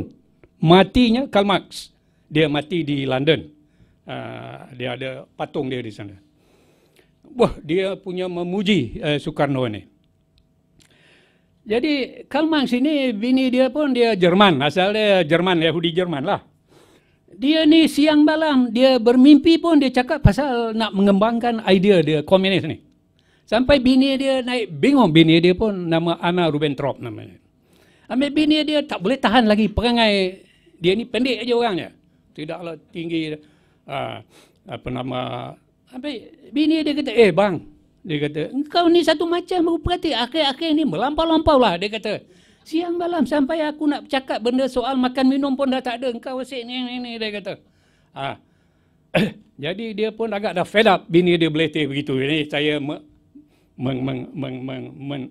matinya Karl Marx. Dia mati di London. Uh, dia ada patung dia di sana. Wah, dia punya memuji uh, Soekarno ni. Jadi Karl Marx ini bini dia pun dia Jerman, asal dia Jerman, Yahudi Jerman lah. Dia ni siang malam dia bermimpi pun dia cakap pasal nak mengembangkan idea dia komunis ni. Sampai bini dia naik bingung bini dia pun nama Anna Rubentrop namanya. Ambil bini dia tak boleh tahan lagi perangai dia ni pendek aja orangnya. Tidaklah tinggi aa, ah, apa nama Ambil bini dia kata, "Eh bang." Dia kata, "Engkau ni satu macam aku perhati akhir-akhir ni melampau-lampau lah." Dia kata, "Siang malam sampai aku nak cakap benda soal makan minum pun dah tak ada. Engkau asyik ni ni ni." Dia kata. Ah. Jadi dia pun agak dah fed up bini dia beletih begitu. Ini saya meng, meng, meng, meng, meng,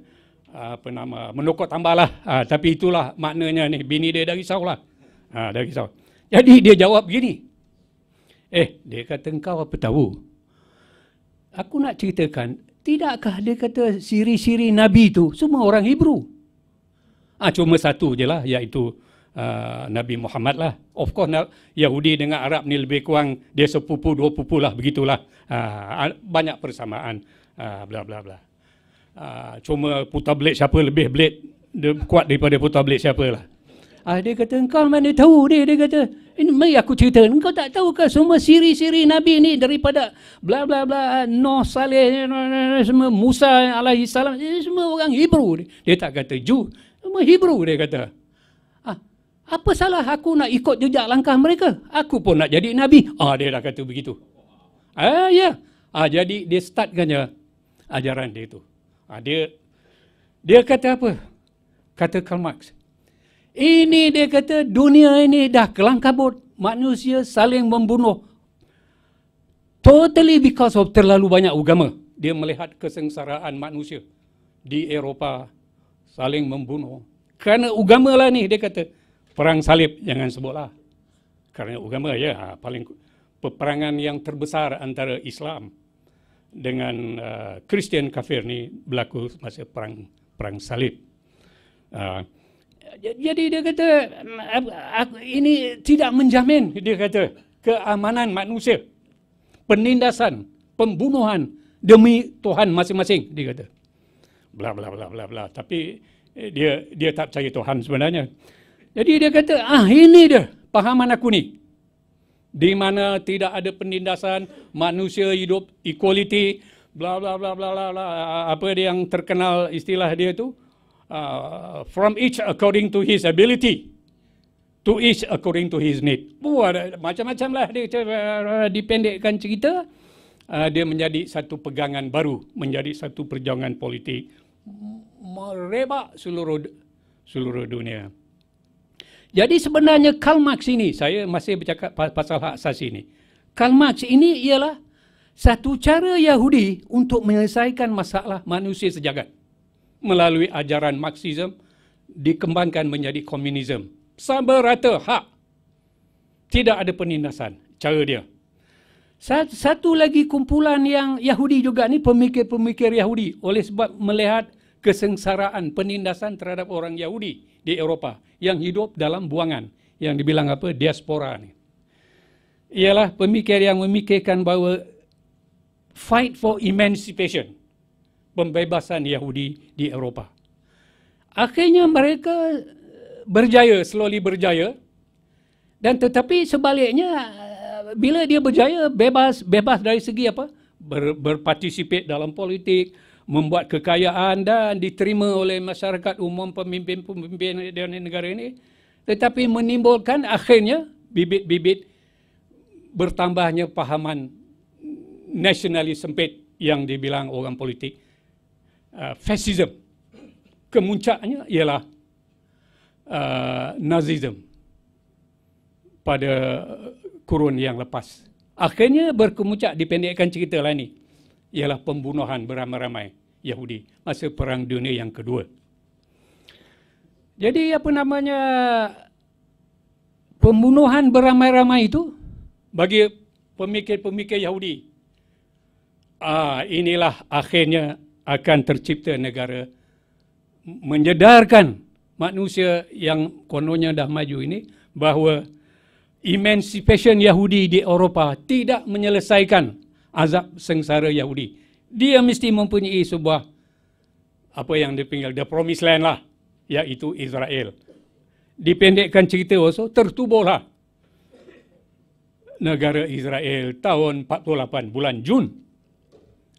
apa nama menukar tambahlah ha, tapi itulah maknanya ni bini dia dah risau lah ha, dah risau jadi dia jawab begini eh dia kata engkau apa tahu aku nak ceritakan tidakkah dia kata siri-siri nabi tu semua orang Hebrew ha, cuma satu je lah iaitu uh, Nabi Muhammad lah of course Yahudi dengan Arab ni lebih kurang dia sepupu dua pupu lah begitulah ha, banyak persamaan Ah bla bla bla. Ah cuma putar blade siapa lebih blade kuat daripada putar blade siapa lah. Ah dia kata engkau mana tahu dia dia kata ini mari aku cerita engkau tak tahu ke semua siri-siri nabi ni daripada bla bla bla No Saleh semua Musa alaihi salam semua orang Hebrew dia tak kata Jew semua Hebrew dia kata. Ah, Apa salah aku nak ikut jejak langkah mereka? Aku pun nak jadi nabi. Ah dia dah kata begitu. Ah ya. Yeah. Ah jadi dia startkannya ajaran dia itu. Ha, dia dia kata apa? Kata Karl Marx. Ini dia kata dunia ini dah kelangkabut. Manusia saling membunuh. Totally because of terlalu banyak agama. Dia melihat kesengsaraan manusia di Eropah saling membunuh. Kerana agama lah ni dia kata. Perang salib jangan sebutlah. Kerana agama ya ha, paling peperangan yang terbesar antara Islam dengan uh, Christian kafir ni berlaku masa perang perang salib. Uh, jadi dia kata ini tidak menjamin dia kata keamanan manusia. Penindasan, pembunuhan demi Tuhan masing-masing dia kata. Bla bla bla bla bla tapi eh, dia dia tak percaya Tuhan sebenarnya. Jadi dia kata ah ini dia pahaman aku ni di mana tidak ada penindasan manusia hidup equality bla bla bla bla bla, apa dia yang terkenal istilah dia tu uh, from each according to his ability to each according to his need buat macam-macam lah dia ah, dipendekkan cerita uh, dia menjadi satu pegangan baru menjadi satu perjuangan politik merebak seluruh seluruh dunia jadi sebenarnya Karl Marx ini, saya masih bercakap pasal hak asasi ini. Karl Marx ini ialah satu cara Yahudi untuk menyelesaikan masalah manusia sejagat. Melalui ajaran Marxism, dikembangkan menjadi Komunisme Sama rata hak. Tidak ada penindasan cara dia. Satu lagi kumpulan yang Yahudi juga ni pemikir-pemikir Yahudi oleh sebab melihat kesengsaraan penindasan terhadap orang Yahudi di Eropa yang hidup dalam buangan yang dibilang apa diaspora ni ialah pemikir yang memikirkan bahawa fight for emancipation pembebasan Yahudi di Eropa akhirnya mereka eh, berjaya slowly berjaya dan tetapi sebaliknya eh, bila dia berjaya bebas bebas dari segi apa Ber, berpartisipate dalam politik membuat kekayaan dan diterima oleh masyarakat umum pemimpin-pemimpin di negara ini tetapi menimbulkan akhirnya bibit-bibit bertambahnya pahaman nasionalis sempit yang dibilang orang politik uh, fascism kemuncaknya ialah uh, nazism pada kurun yang lepas akhirnya berkemuncak dipendekkan cerita lain ini ialah pembunuhan beramai-ramai Yahudi masa Perang Dunia yang kedua. Jadi apa namanya pembunuhan beramai-ramai itu bagi pemikir-pemikir Yahudi ah inilah akhirnya akan tercipta negara menyedarkan manusia yang kononnya dah maju ini bahawa emancipation Yahudi di Eropah tidak menyelesaikan azab sengsara Yahudi. Dia mesti mempunyai sebuah apa yang dipanggil the promised land lah, iaitu Israel. Dipendekkan cerita also, tertubuhlah negara Israel tahun 48 bulan Jun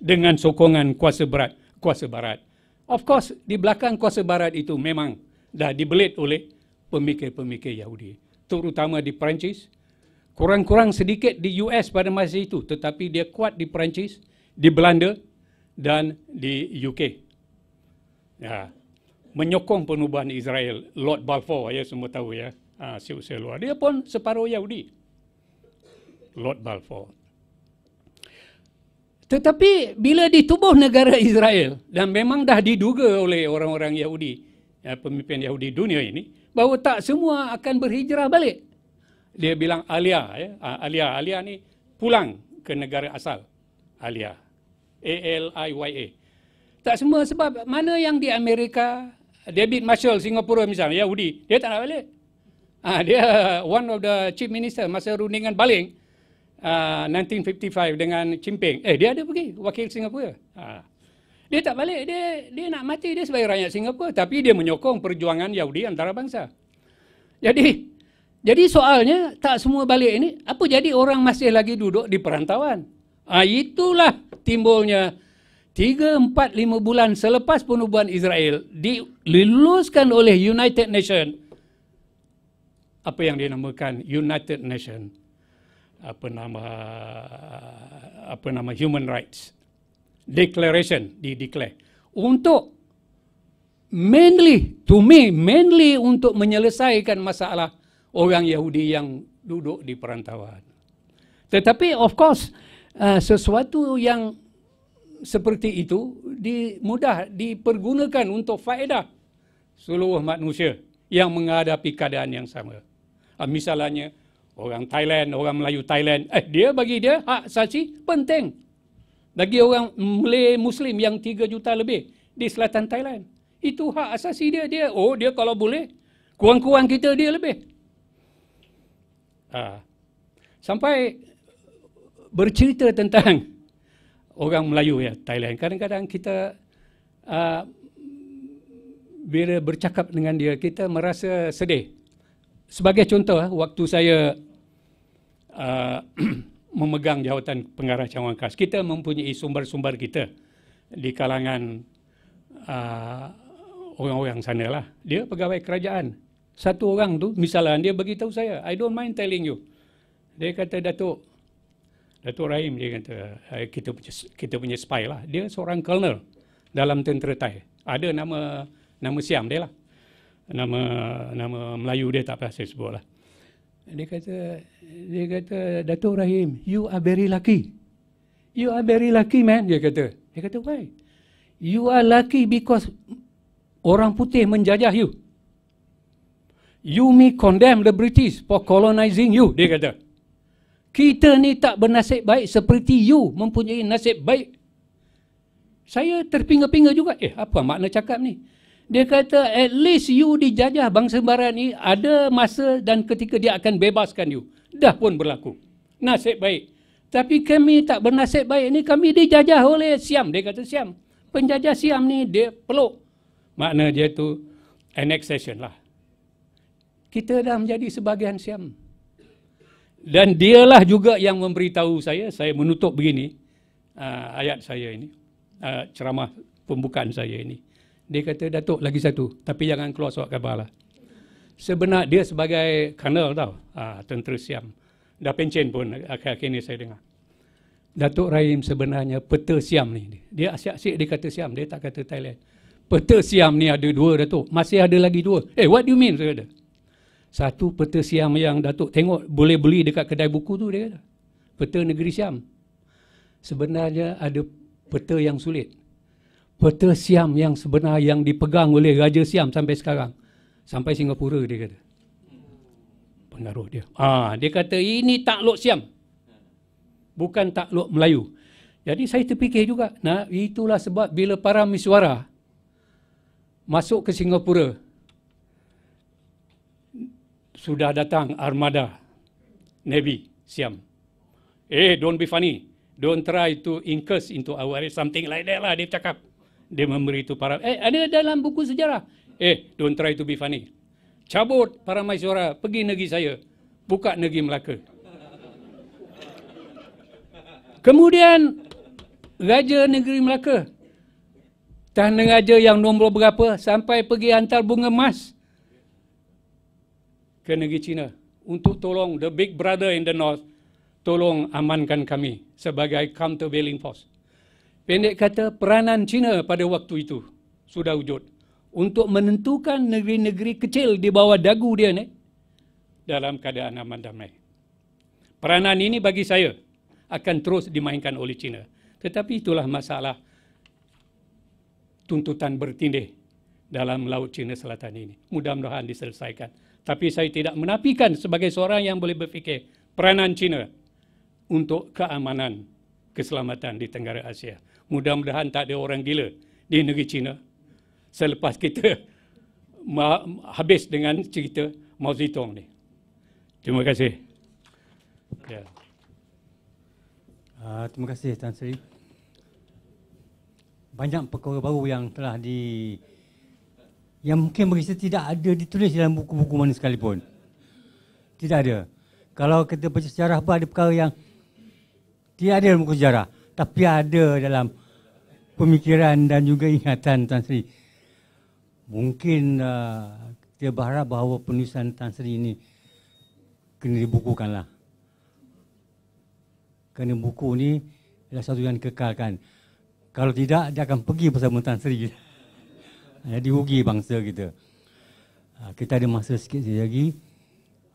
dengan sokongan kuasa berat kuasa barat. Of course, di belakang kuasa barat itu memang dah dibelit oleh pemikir-pemikir Yahudi, terutama di Perancis, kurang-kurang sedikit di US pada masa itu tetapi dia kuat di Perancis, di Belanda dan di UK. Ya. Menyokong perubahan Israel, Lord Balfour ya semua tahu ya. Ha, siusia luar. Dia pun separuh Yahudi. Lord Balfour. Tetapi bila ditubuh negara Israel dan memang dah diduga oleh orang-orang Yahudi, ya, pemimpin Yahudi dunia ini, bahawa tak semua akan berhijrah balik dia bilang Alia ya Alia Alia ni pulang ke negara asal Alia A L I Y A tak semua sebab mana yang di Amerika David Marshall Singapura misalnya Yahudi dia tak nak balik ha, dia one of the chief minister masa rundingan baling uh, ah, 1955 dengan Chimping eh dia ada pergi wakil Singapura ha. dia tak balik dia dia nak mati dia sebagai rakyat Singapura tapi dia menyokong perjuangan Yahudi antarabangsa jadi jadi soalnya tak semua balik ini, apa jadi orang masih lagi duduk di perantauan? Ha, itulah timbulnya 3, 4, 5 bulan selepas penubuhan Israel diluluskan oleh United Nation Apa yang dinamakan United Nation Apa nama apa nama Human Rights Declaration di declare untuk mainly to me mainly untuk menyelesaikan masalah orang Yahudi yang duduk di perantauan. Tetapi of course uh, sesuatu yang seperti itu di, mudah dipergunakan untuk faedah seluruh manusia yang menghadapi keadaan yang sama. Uh, misalnya orang Thailand, orang Melayu Thailand, eh dia bagi dia hak saksi penting. Bagi orang Malay Muslim yang 3 juta lebih di selatan Thailand. Itu hak asasi dia. dia Oh dia kalau boleh, kurang-kurang kita dia lebih. Uh, sampai bercerita tentang orang Melayu ya Thailand. Kadang-kadang kita uh, bila bercakap dengan dia kita merasa sedih. Sebagai contoh ha, waktu saya uh, memegang jawatan pengarah cawangan khas, kita mempunyai sumber-sumber kita di kalangan uh, orang-orang sana lah. Dia pegawai kerajaan, satu orang tu misalnya dia bagi tahu saya I don't mind telling you dia kata Datuk Datuk Rahim dia kata kita punya, kita punya spy lah dia seorang colonel dalam tentera Thai ada nama nama Siam dia lah nama nama Melayu dia tak apa saya sebut lah dia kata dia kata Datuk Rahim you are very lucky you are very lucky man dia kata dia kata why you are lucky because orang putih menjajah you You may condemn the British for colonizing you, dia kata. Kita ni tak bernasib baik seperti you mempunyai nasib baik. Saya terpinga-pinga juga. Eh, apa makna cakap ni? Dia kata, at least you dijajah bangsa barat ni ada masa dan ketika dia akan bebaskan you. Dah pun berlaku. Nasib baik. Tapi kami tak bernasib baik ni, kami dijajah oleh Siam. Dia kata Siam. Penjajah Siam ni, dia peluk. Makna dia tu, annexation lah kita dah menjadi sebahagian Siam. Dan dialah juga yang memberitahu saya, saya menutup begini uh, ayat saya ini, uh, ceramah pembukaan saya ini. Dia kata, Datuk lagi satu, tapi jangan keluar suat khabar lah. Sebenarnya dia sebagai kanal tau, uh, tentera Siam. Dah pencen pun akhir-akhir ini saya dengar. Datuk Rahim sebenarnya peta Siam ni. Dia asyik-asyik dia kata Siam, dia tak kata Thailand. Peta Siam ni ada dua Datuk, masih ada lagi dua. Eh, hey, what do you mean? Saya kata. Satu peta Siam yang Datuk tengok boleh beli dekat kedai buku tu dia kata. Peta negeri Siam. Sebenarnya ada peta yang sulit. Peta Siam yang sebenar yang dipegang oleh Raja Siam sampai sekarang. Sampai Singapura dia kata. Pengaruh dia. Ah, dia kata ini takluk Siam. Bukan takluk Melayu. Jadi saya terfikir juga. Nah, itulah sebab bila para miswara masuk ke Singapura, sudah datang armada Nabi Siam. Eh, don't be funny. Don't try to incurs into our something like that lah. Dia cakap. Dia memberi itu para. Eh, ada dalam buku sejarah. Eh, don't try to be funny. Cabut para maizora. Pergi negeri saya. Buka negeri Melaka. Kemudian, Raja Negeri Melaka. Tahan Raja yang nombor berapa sampai pergi hantar bunga emas ke negeri China untuk tolong the big brother in the north tolong amankan kami sebagai countervailing force. Pendek kata peranan China pada waktu itu sudah wujud untuk menentukan negeri-negeri kecil di bawah dagu dia ni dalam keadaan aman damai. Peranan ini bagi saya akan terus dimainkan oleh China. Tetapi itulah masalah tuntutan bertindih dalam Laut China Selatan ini. Mudah-mudahan diselesaikan tapi saya tidak menafikan sebagai seorang yang boleh berfikir peranan China untuk keamanan keselamatan di Tenggara Asia. Mudah-mudahan tak ada orang gila di negeri China selepas kita habis dengan cerita Mao Zedong ni. Terima kasih. Ya. Uh, terima kasih Tan Sri. Banyak perkara baru yang telah di yang mungkin bagi saya tidak ada ditulis dalam buku-buku mana sekalipun. Tidak ada. Kalau kita baca sejarah pun ada perkara yang tidak ada dalam buku sejarah. Tapi ada dalam pemikiran dan juga ingatan Tan Sri. Mungkin uh, kita berharap bahawa penulisan Tan Sri ini kena dibukukanlah. Kerana buku ini adalah satu yang kekalkan. Kalau tidak, dia akan pergi bersama Tan Sri. Jadi ya, rugi bangsa kita. Ah, kita ada masa sikit lagi.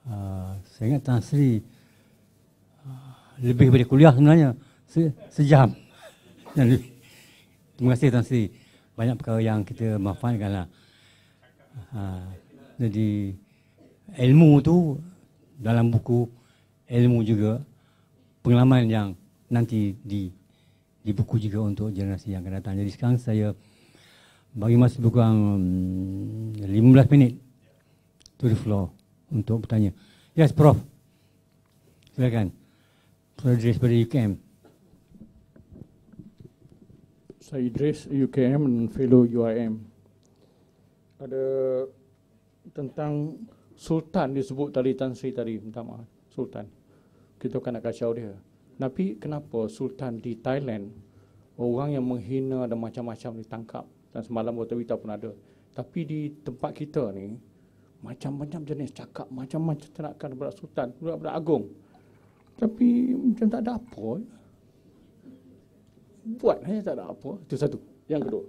Ah, saya ingat Tan Sri ah, lebih daripada kuliah sebenarnya. Se sejam. Terima kasih Tan Sri. Banyak perkara yang kita maafkan. Lah. Jadi ilmu tu dalam buku ilmu juga pengalaman yang nanti di di buku juga untuk generasi yang akan datang. Jadi sekarang saya bagi masa lebih kurang 15 minit to the floor untuk bertanya. Yes, Prof. Silakan. Prof. Idris dari UKM. Saya Idris, UKM dan fellow UIM. Ada tentang Sultan disebut tadi Tan Sri tadi, minta maaf. Sultan. Kita kena kacau dia. Tapi kenapa Sultan di Thailand, orang yang menghina dan macam-macam ditangkap dan semalam Wata pun ada. Tapi di tempat kita ni, macam-macam jenis cakap, macam-macam ternakan daripada Sultan, daripada Agong. Tapi macam tak ada apa. Buat hanya tak ada apa. Itu satu. Yang kedua.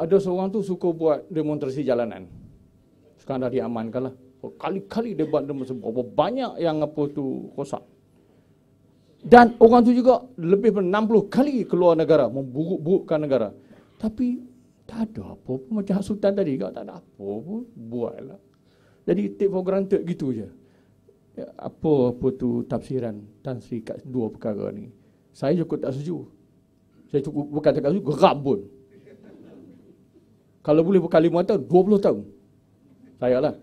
Ada seorang tu suka buat demonstrasi jalanan. Sekarang dah diamankan lah. Kali-kali dia buat demonstrasi. Berapa banyak yang apa tu rosak. Dan orang tu juga lebih dari 60 kali keluar negara, memburuk-burukkan negara. Tapi tak ada apa pun macam Hak Sultan tadi tak ada apa pun buatlah. Jadi take for granted gitu je. Ya, apa apa tu tafsiran Tan Sri kat dua perkara ni. Saya cukup tak setuju. Saya cukup bukan tak setuju, geram pun. Kalau boleh bukan lima tahun, dua puluh tahun. Saya lah.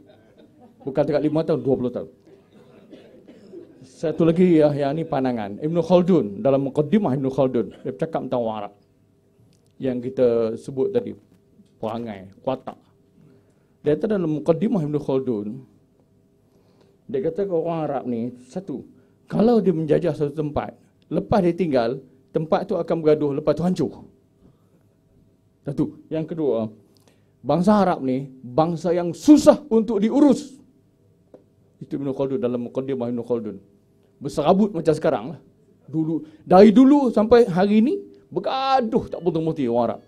Bukan dekat lima tahun, dua puluh tahun satu lagi ya, yang ini pandangan. Ibn Khaldun, dalam Muqaddimah Ibn Khaldun, dia cakap tentang warak. Yang kita sebut tadi, perangai, kuatak. Dia kata dalam Muqaddimah Ibn Khaldun, dia kata ke orang Arab ni, satu, kalau dia menjajah satu tempat, lepas dia tinggal, tempat tu akan bergaduh, lepas tu hancur. Satu. Yang kedua, bangsa Arab ni, bangsa yang susah untuk diurus. Itu Ibn Khaldun dalam Muqaddimah Ibn Khaldun berserabut macam sekarang lah. Dulu, dari dulu sampai hari ini bergaduh tak putus mesti orang Arab.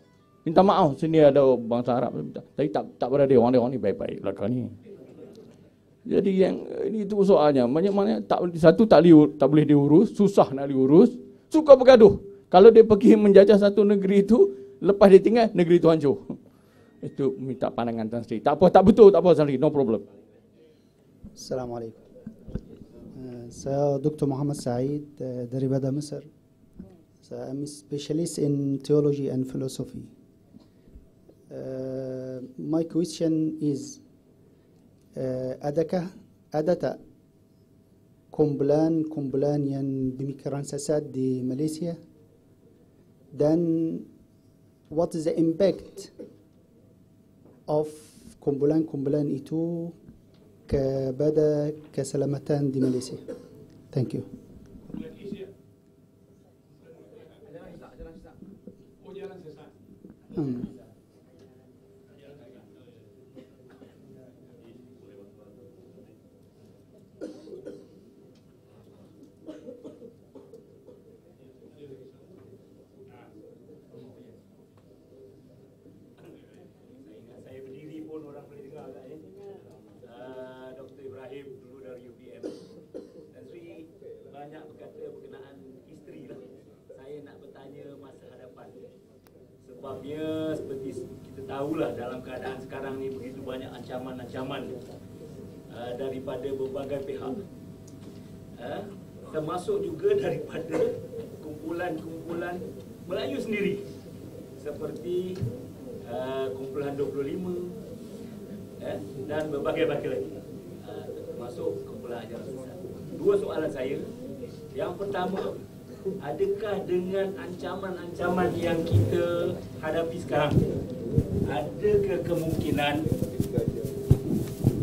Minta maaf, sini ada bangsa Arab. Tapi tak, tak berada orang dia, orang ni baik-baik belakang ni. Jadi yang ini itu soalnya. Banyak mana tak satu tak, liur, tak boleh diurus, susah nak diurus, suka bergaduh. Kalau dia pergi menjajah satu negeri itu, lepas dia tinggal negeri itu hancur. Itu minta pandangan Tan Sri. Tak apa, tak betul, tak apa Tan Sri, no problem. Assalamualaikum. Uh, so, Dr. Muhammad Said, uh, Deribada Misr. So, I'm a specialist in theology and philosophy. Uh, my question is uh, adakah adata kumpulan kumpulan yang demikian sesat di Malaysia then what is the impact of kumpulan kumpulan itu كبدا كسلامتان دي ماليسيا ثانك يو pertama adakah dengan ancaman-ancaman yang kita hadapi sekarang adakah kemungkinan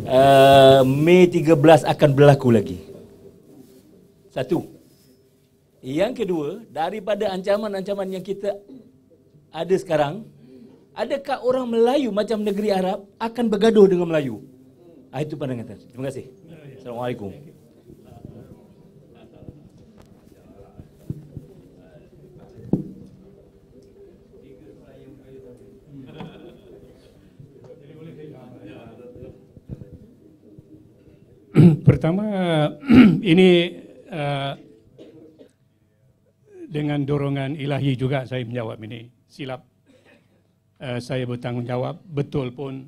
uh, Mei 13 akan berlaku lagi satu yang kedua daripada ancaman-ancaman yang kita ada sekarang adakah orang Melayu macam negeri Arab akan bergaduh dengan Melayu ah, itu pandangan terima kasih Assalamualaikum. pertama ini uh, dengan dorongan ilahi juga saya menjawab ini silap uh, saya bertanggungjawab betul pun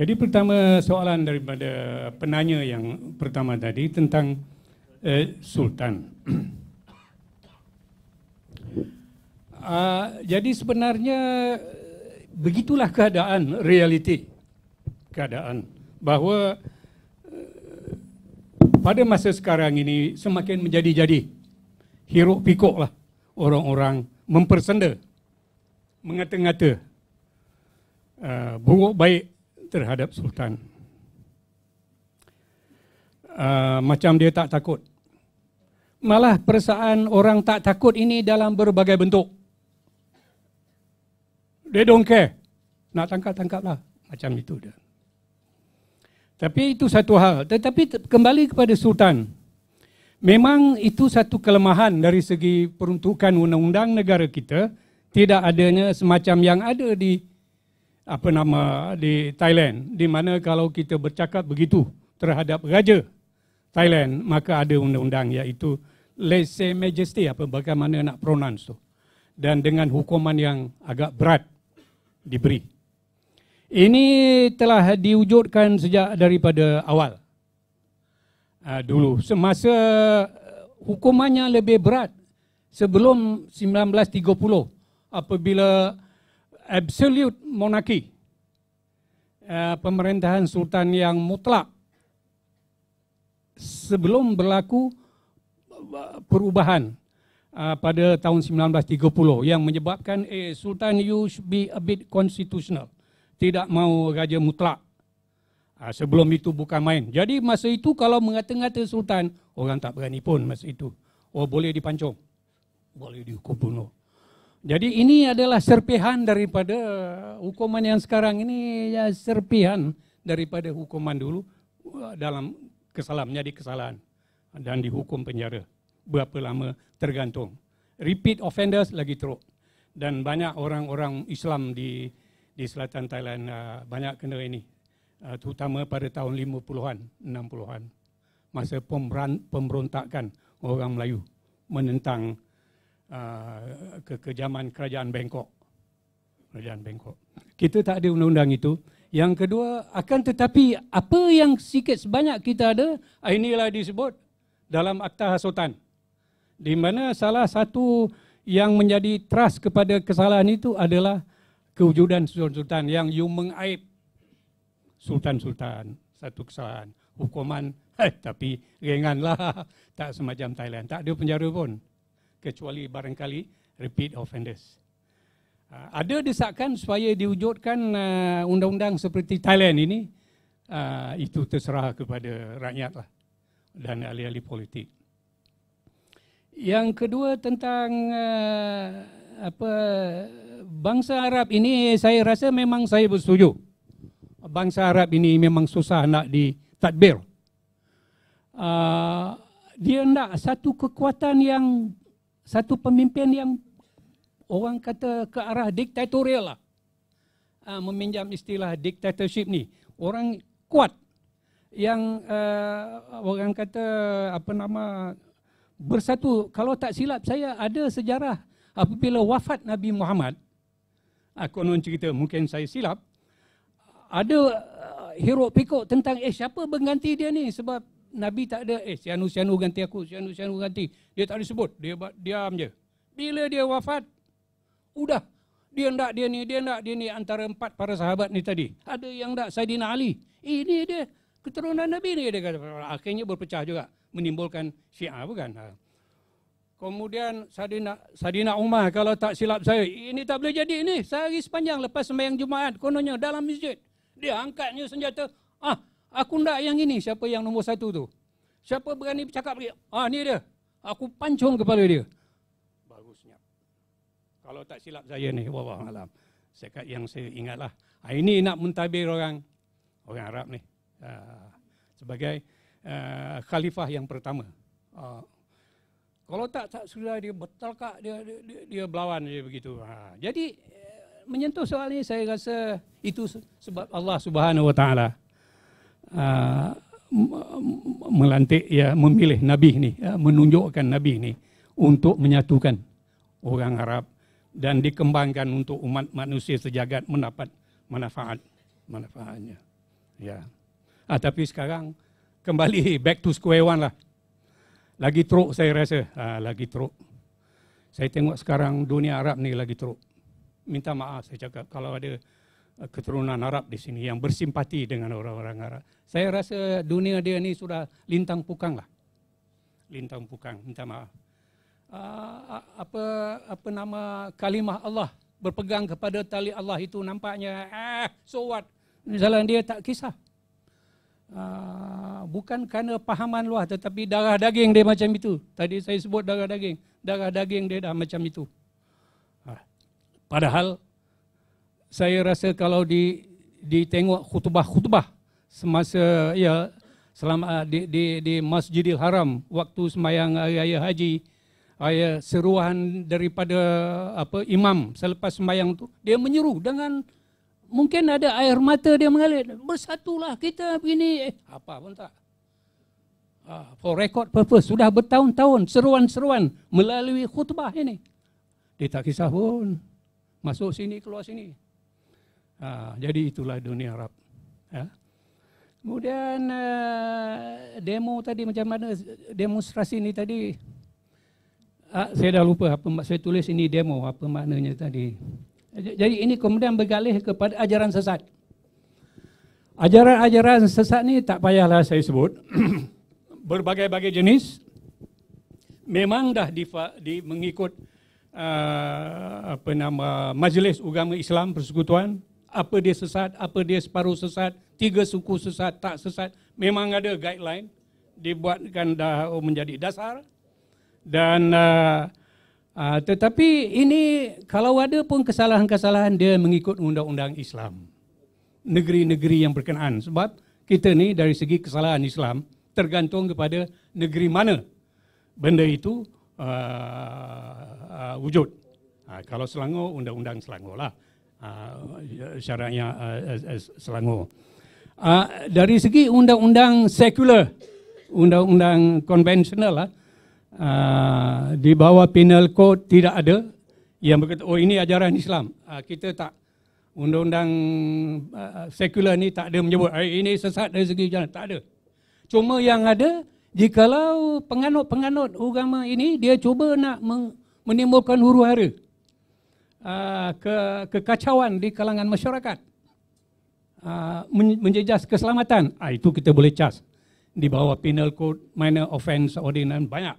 Jadi pertama soalan daripada penanya yang pertama tadi tentang eh, Sultan. uh, jadi sebenarnya begitulah keadaan realiti keadaan bahawa eh, pada masa sekarang ini semakin menjadi-jadi hiruk pikuk lah orang-orang mempersenda mengata-ngata uh, buruk baik terhadap Sultan. Uh, macam dia tak takut. Malah perasaan orang tak takut ini dalam berbagai bentuk. They don't care. Nak tangkap-tangkaplah. Macam itu dia. Tapi itu satu hal. Tetapi kembali kepada Sultan. Memang itu satu kelemahan dari segi peruntukan undang-undang negara kita. Tidak adanya semacam yang ada di apa nama di Thailand di mana kalau kita bercakap begitu terhadap raja Thailand maka ada undang-undang iaitu Lese Majesty apa bagaimana nak pronounce tu dan dengan hukuman yang agak berat diberi ini telah diwujudkan sejak daripada awal uh, dulu semasa uh, hukumannya lebih berat sebelum 1930 apabila absolute monarki eh, pemerintahan sultan yang mutlak sebelum berlaku eh, perubahan eh, pada tahun 1930 yang menyebabkan eh, sultan you should be a bit constitutional tidak mau raja mutlak sebelum itu bukan main jadi masa itu kalau mengata-ngata sultan orang tak berani pun masa itu oh boleh dipancung boleh dihukum bunuh jadi ini adalah serpihan daripada hukuman yang sekarang ini ya serpihan daripada hukuman dulu uh, dalam kesalahan menjadi kesalahan dan dihukum penjara berapa lama tergantung repeat offenders lagi teruk dan banyak orang-orang Islam di di selatan Thailand uh, banyak kena ini uh, terutama pada tahun 50-an 60-an masa pemberontakan orang Melayu menentang uh, ke, ke zaman kerajaan Bangkok. Kerajaan Bangkok. Kita tak ada undang-undang itu. Yang kedua, akan tetapi apa yang sikit sebanyak kita ada, ah, inilah disebut dalam Akta Hasutan. Di mana salah satu yang menjadi trust kepada kesalahan itu adalah kewujudan sultan-sultan yang you mengaib sultan-sultan satu kesalahan hukuman eh, tapi ringanlah tak semacam Thailand tak ada penjara pun kecuali barangkali repeat offenders. Ah, ada desakan supaya diwujudkan ah, undang-undang seperti Thailand ini ah, itu terserah kepada rakyat lah dan ahli-ahli politik. Yang kedua tentang apa bangsa Arab ini saya rasa memang saya bersetuju. Bangsa Arab ini memang susah nak ditadbir. Uh, dia nak satu kekuatan yang satu pemimpin yang orang kata ke arah diktatorial lah. Uh, meminjam istilah dictatorship ni. Orang kuat yang uh, orang kata apa nama bersatu kalau tak silap saya ada sejarah apabila wafat Nabi Muhammad uh, konon cerita mungkin saya silap ada uh, hero pikuk tentang eh siapa mengganti dia ni sebab Nabi tak ada, eh Sianu Sianu ganti aku, Sianu Sianu ganti. Dia tak disebut, dia buat diam je. Bila dia wafat, udah. Dia nak dia ni, dia nak dia ni antara empat para sahabat ni tadi. Ada yang nak Saidina Ali. Ini dia keturunan Nabi ni dia kata. Akhirnya berpecah juga menimbulkan Syiah bukan? Ha. Kemudian Sadina Sadina Umar kalau tak silap saya ini tak boleh jadi ni sehari sepanjang lepas sembahyang Jumaat kononnya dalam masjid dia angkatnya senjata ah Aku nak yang ini. Siapa yang nombor satu tu? Siapa berani bercakap lagi? Ah, ni dia. Aku pancung kepala dia. Bagusnya. Kalau tak silap saya ni, wah malam. Sekat yang saya ingatlah. Ah, ini nak mentadbir orang orang Arab ni. Ah, sebagai ah, khalifah yang pertama. Ah, kalau tak tak sudah dia betul kak dia dia, dia, dia berlawan dia begitu. Ah, jadi eh, menyentuh soal ini saya rasa itu sebab Allah Subhanahu Wataala. Ah, melantik ya memilih nabi ni ya, menunjukkan nabi ni untuk menyatukan orang Arab dan dikembangkan untuk umat manusia sejagat mendapat manfaat manfaatnya ya ah, tapi sekarang kembali back to square one lah lagi teruk saya rasa ah, lagi teruk saya tengok sekarang dunia Arab ni lagi teruk minta maaf saya cakap kalau ada keturunan Arab di sini yang bersimpati dengan orang-orang Arab. Saya rasa dunia dia ni sudah lintang pukang lah. Lintang pukang, minta maaf. Ah, ah, apa apa nama kalimah Allah berpegang kepada tali Allah itu nampaknya eh so what jalan dia tak kisah bukan kerana pahaman luah tetapi darah daging dia macam itu tadi saya sebut darah daging darah daging dia dah macam itu padahal saya rasa kalau di ditengok khutbah-khutbah semasa ya selama ah, di, di di Masjidil Haram waktu sembahyang raya haji ayat seruan daripada apa imam selepas sembahyang tu dia menyeru dengan mungkin ada air mata dia mengalir bersatulah kita begini eh, apa pun tak ah, for record purpose sudah bertahun-tahun seruan-seruan melalui khutbah ini dia tak kisah pun masuk sini keluar sini Ha, jadi itulah dunia Arab. Ya. Kemudian eh, demo tadi macam mana demonstrasi ini tadi? Ha, saya dah lupa apa saya tulis ini demo apa maknanya tadi. Jadi ini kemudian bergalih kepada ajaran sesat. Ajaran-ajaran sesat ni tak payahlah saya sebut. Berbagai-bagai jenis memang dah di, di mengikut uh, apa nama Majlis Ugama Islam Persekutuan apa dia sesat, apa dia separuh sesat, tiga suku sesat, tak sesat. Memang ada guideline dibuatkan dah oh, menjadi dasar. Dan uh, uh, tetapi ini kalau ada pun kesalahan-kesalahan dia mengikut undang-undang Islam. Negeri-negeri yang berkenaan sebab kita ni dari segi kesalahan Islam tergantung kepada negeri mana benda itu uh, uh, wujud. Uh, kalau Selangor undang-undang Selangor lah uh, ah, syaratnya uh, ah, Selangor. Uh, dari segi undang-undang sekuler, undang-undang konvensional lah, uh, di bawah penal code tidak ada yang berkata, oh ini ajaran Islam. Uh, kita tak, undang-undang uh, sekular ni tak ada menyebut, eh, ini sesat dari segi jalan, tak ada. Cuma yang ada, jikalau penganut-penganut agama ini, dia cuba nak menimbulkan huru hara. Ah, ke kekacauan di kalangan masyarakat uh, menjejas keselamatan ah, itu kita boleh cas di bawah penal code minor offence ordinance banyak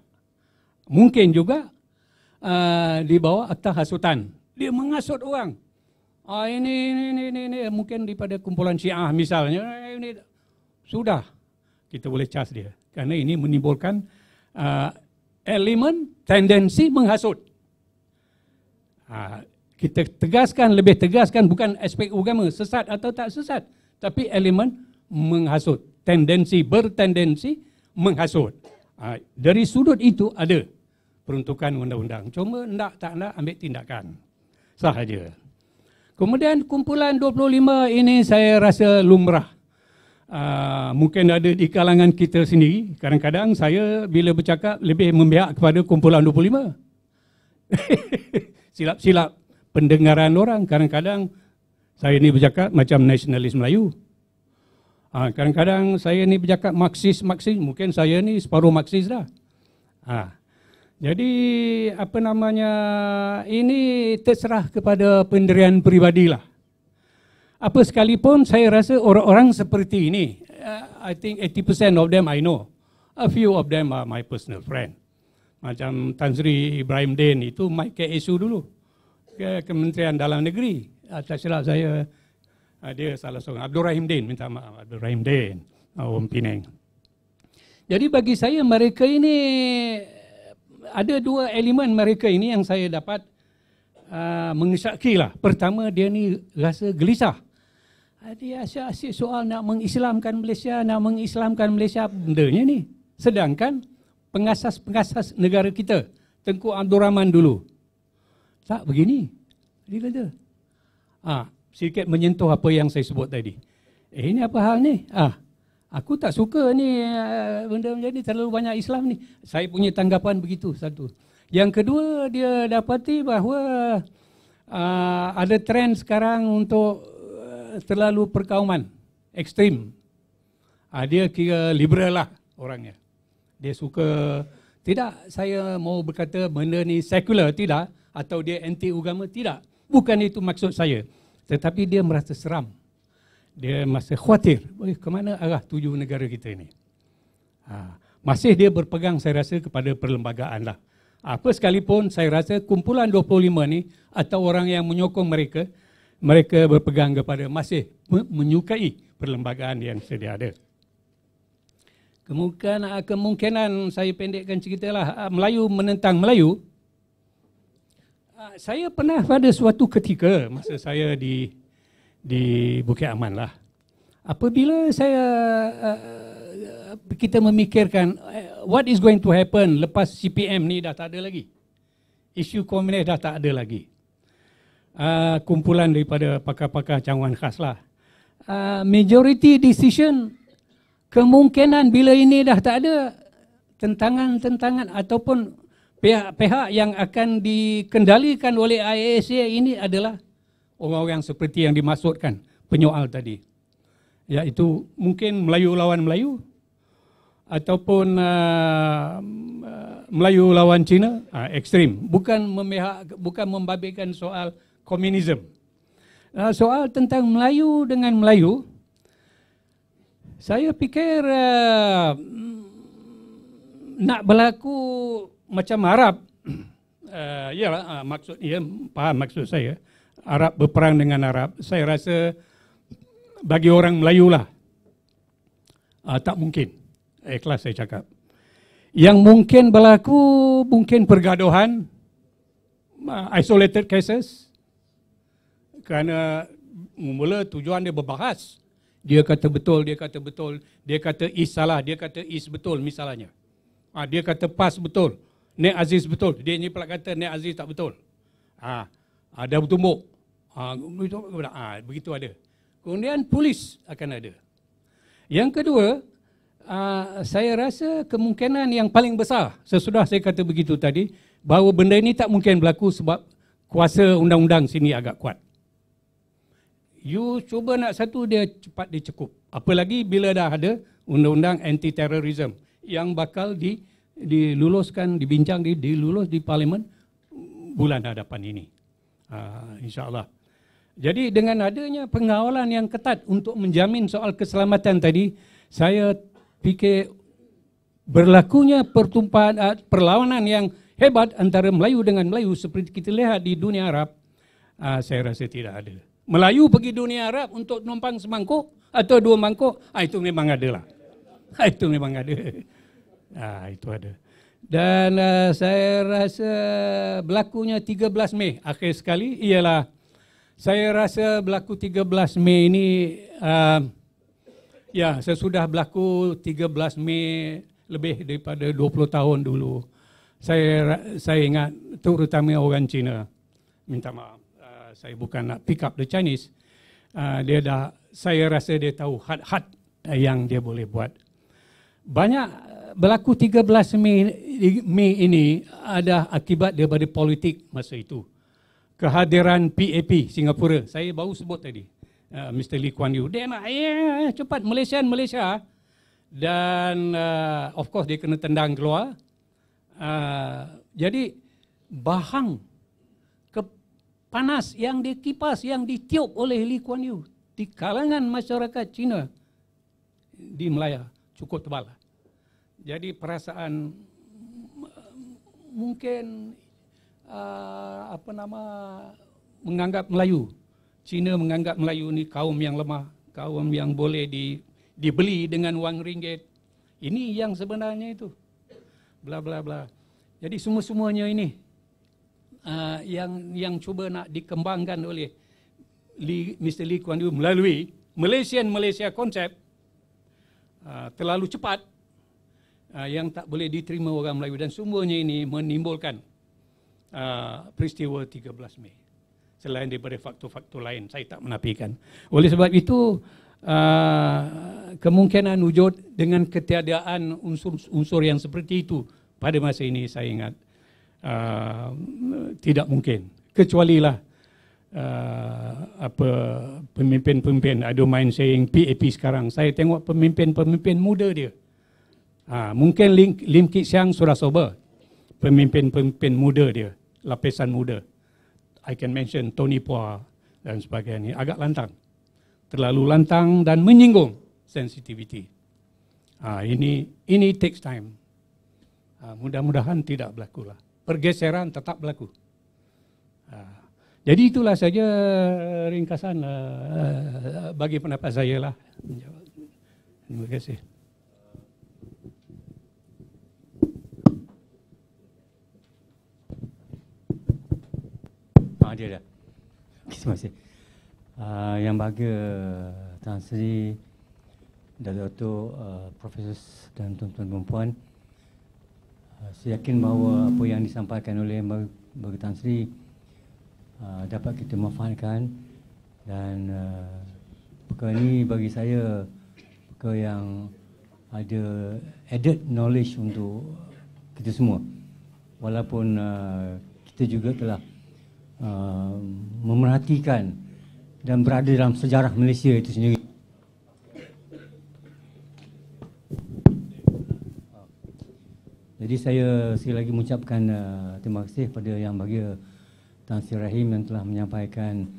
mungkin juga ah, di bawah akta hasutan dia mengasut orang ah, ini, ini, ini ini ini mungkin daripada kumpulan syiah misalnya ini sudah kita boleh cas dia kerana ini menimbulkan uh, elemen tendensi menghasut ah, kita tegaskan lebih tegaskan bukan aspek agama sesat atau tak sesat tapi elemen menghasut tendensi bertendensi menghasut ha, dari sudut itu ada peruntukan undang-undang cuma nak tak nak ambil tindakan sahaja kemudian kumpulan 25 ini saya rasa lumrah ha, mungkin ada di kalangan kita sendiri kadang-kadang saya bila bercakap lebih membiak kepada kumpulan 25 silap-silap pendengaran orang. Kadang-kadang saya ni bercakap macam nasionalis Melayu. Ha, kadang-kadang saya ni bercakap Marxis-Marxis. Mungkin saya ni separuh Marxis dah. Ha. Jadi apa namanya ini terserah kepada pendirian lah. Apa sekalipun saya rasa orang-orang seperti ini, uh, I think 80% of them I know. A few of them are my personal friend. Macam Tan Sri Ibrahim Din itu Mike KSU dulu ke Kementerian Dalam Negeri. Uh, tak silap saya, uh, dia salah seorang. Abdul Rahim Din, minta maaf. Abdul Rahim Din, uh, Om Pineng. Jadi bagi saya mereka ini, ada dua elemen mereka ini yang saya dapat uh, ah, mengisyaki lah. Pertama, dia ni rasa gelisah. Ah, dia asyik-asyik soal nak mengislamkan Malaysia, nak mengislamkan Malaysia, benda ni. Sedangkan pengasas-pengasas negara kita, Tengku Abdul Rahman dulu, tak begini. Dia kata, ah, sikit menyentuh apa yang saya sebut tadi. Eh, ini apa hal ni? Ah, aku tak suka ni eh, benda macam ni, terlalu banyak Islam ni. Saya punya tanggapan begitu, satu. Yang kedua, dia dapati bahawa ah, ada trend sekarang untuk eh, terlalu perkauman, ekstrim. Ah, dia kira liberal lah orangnya. Dia suka, tidak saya mau berkata benda ni secular, tidak. Tidak atau dia anti agama tidak bukan itu maksud saya tetapi dia merasa seram dia masih khawatir Oi, ke mana arah tuju negara kita ini ha. masih dia berpegang saya rasa kepada perlembagaan lah apa sekalipun saya rasa kumpulan 25 ni atau orang yang menyokong mereka mereka berpegang kepada masih menyukai perlembagaan yang sedia ada kemungkinan, kemungkinan saya pendekkan ceritalah ah, Melayu menentang Melayu Ah, saya pernah pada suatu ketika masa saya di di Bukit Aman lah. Apabila saya uh, kita memikirkan uh, what is going to happen lepas CPM ni dah tak ada lagi. Isu komunis dah tak ada lagi. Uh, kumpulan daripada pakar-pakar cawangan khas lah. Uh, majority decision kemungkinan bila ini dah tak ada tentangan-tentangan ataupun pihak-pihak yang akan dikendalikan oleh IASA ini adalah orang-orang seperti yang dimaksudkan penyoal tadi. Iaitu mungkin Melayu lawan Melayu ataupun uh, Melayu lawan Cina uh, ekstrim bukan memihak bukan membabitkan soal komunisme. uh, soal tentang Melayu dengan Melayu saya fikir uh, nak berlaku macam Arab uh, ya uh, maksud ya faham maksud saya Arab berperang dengan Arab saya rasa bagi orang Melayu lah uh, tak mungkin eh, ikhlas saya cakap yang mungkin berlaku mungkin pergaduhan uh, isolated cases kerana mula tujuan dia berbahas dia kata betul dia kata betul dia kata is salah dia kata is betul misalnya uh, dia kata pas betul Nek Aziz betul. Dia ni pula kata Nek Aziz tak betul. ha, ada ha, bertumbuk. Ah, ha, begitu ada. Kemudian polis akan ada. Yang kedua, uh, saya rasa kemungkinan yang paling besar sesudah saya kata begitu tadi bahawa benda ini tak mungkin berlaku sebab kuasa undang-undang sini agak kuat. You cuba nak satu dia cepat dicekup. Apalagi bila dah ada undang-undang anti terrorism yang bakal di diluluskan, dibincang, dilulus di parlimen bulan hadapan ini. Uh, InsyaAllah. Jadi dengan adanya pengawalan yang ketat untuk menjamin soal keselamatan tadi, saya fikir berlakunya pertumpahan ah, perlawanan yang hebat antara Melayu dengan Melayu seperti kita lihat di dunia Arab, uh, saya rasa tidak ada. Melayu pergi dunia Arab untuk numpang semangkuk atau dua mangkuk, uh, itu memang ada lah. itu memang ada. Ah itu ada. Dan uh, saya rasa berlakunya 13 Mei akhir sekali ialah saya rasa berlaku 13 Mei ini uh, ya saya sudah berlaku 13 Mei lebih daripada 20 tahun dulu. Saya saya ingat terutama orang Cina. Minta maaf. Ah, saya bukan nak pick up the Chinese. Uh, dia dah saya rasa dia tahu had-had yang dia boleh buat. Banyak berlaku 13 Mei, Mei ini ada akibat daripada politik masa itu. Kehadiran PAP Singapura. Saya baru sebut tadi. Uh, Mr. Lee Kuan Yew. Dia nak yeah, cepat Malaysia, Malaysia. Dan uh, of course dia kena tendang keluar. Uh, jadi bahang ke panas yang dikipas, yang ditiup oleh Lee Kuan Yew di kalangan masyarakat Cina di Melaya cukup tebal. Uh, jadi perasaan mungkin uh, apa nama menganggap Melayu Cina menganggap Melayu ni kaum yang lemah kaum yang boleh di dibeli dengan wang ringgit ini yang sebenarnya itu bla bla bla jadi semua-semuanya ini uh, yang yang cuba nak dikembangkan oleh Lee, Mr Lee Kuan Yew melalui Malaysian Malaysia konsep uh, ah, terlalu cepat Ah, yang tak boleh diterima orang Melayu dan semuanya ini menimbulkan ah, peristiwa 13 Mei selain daripada faktor-faktor lain saya tak menafikan oleh sebab itu ah, kemungkinan wujud dengan ketiadaan unsur-unsur yang seperti itu pada masa ini saya ingat tidak mungkin kecuali lah Uh, apa pemimpin-pemimpin ada main saying PAP sekarang saya tengok pemimpin-pemimpin muda dia uh, Ha, mungkin Lim, Lim Kit Siang sudah sober. Pemimpin-pemimpin muda dia. Lapisan muda. I can mention Tony Pua dan sebagainya. Agak lantang. Terlalu lantang dan menyinggung sensitiviti. Ha, ini ini takes time. Ha, mudah-mudahan tidak berlaku. Lah. Pergeseran tetap berlaku. Ha, jadi itulah saja ringkasan uh, bagi pendapat saya. Lah. Terima kasih. Bang dia dah. terima kasih. Uh, yang bahagia Tuan Seri, Dato' Otto, uh, ah, Profesor dan tuan-tuan dan Uh, ah, saya yakin bahawa apa yang disampaikan oleh Bagi Tuan Seri uh, dapat kita memfahamkan dan uh, perkara ini bagi saya perkara yang ada added knowledge untuk kita semua. Walaupun uh, kita juga telah Uh, memerhatikan dan berada dalam sejarah Malaysia itu sendiri. Jadi saya sekali lagi mengucapkan uh, terima kasih kepada yang bagi Tan Sri Rahim yang telah menyampaikan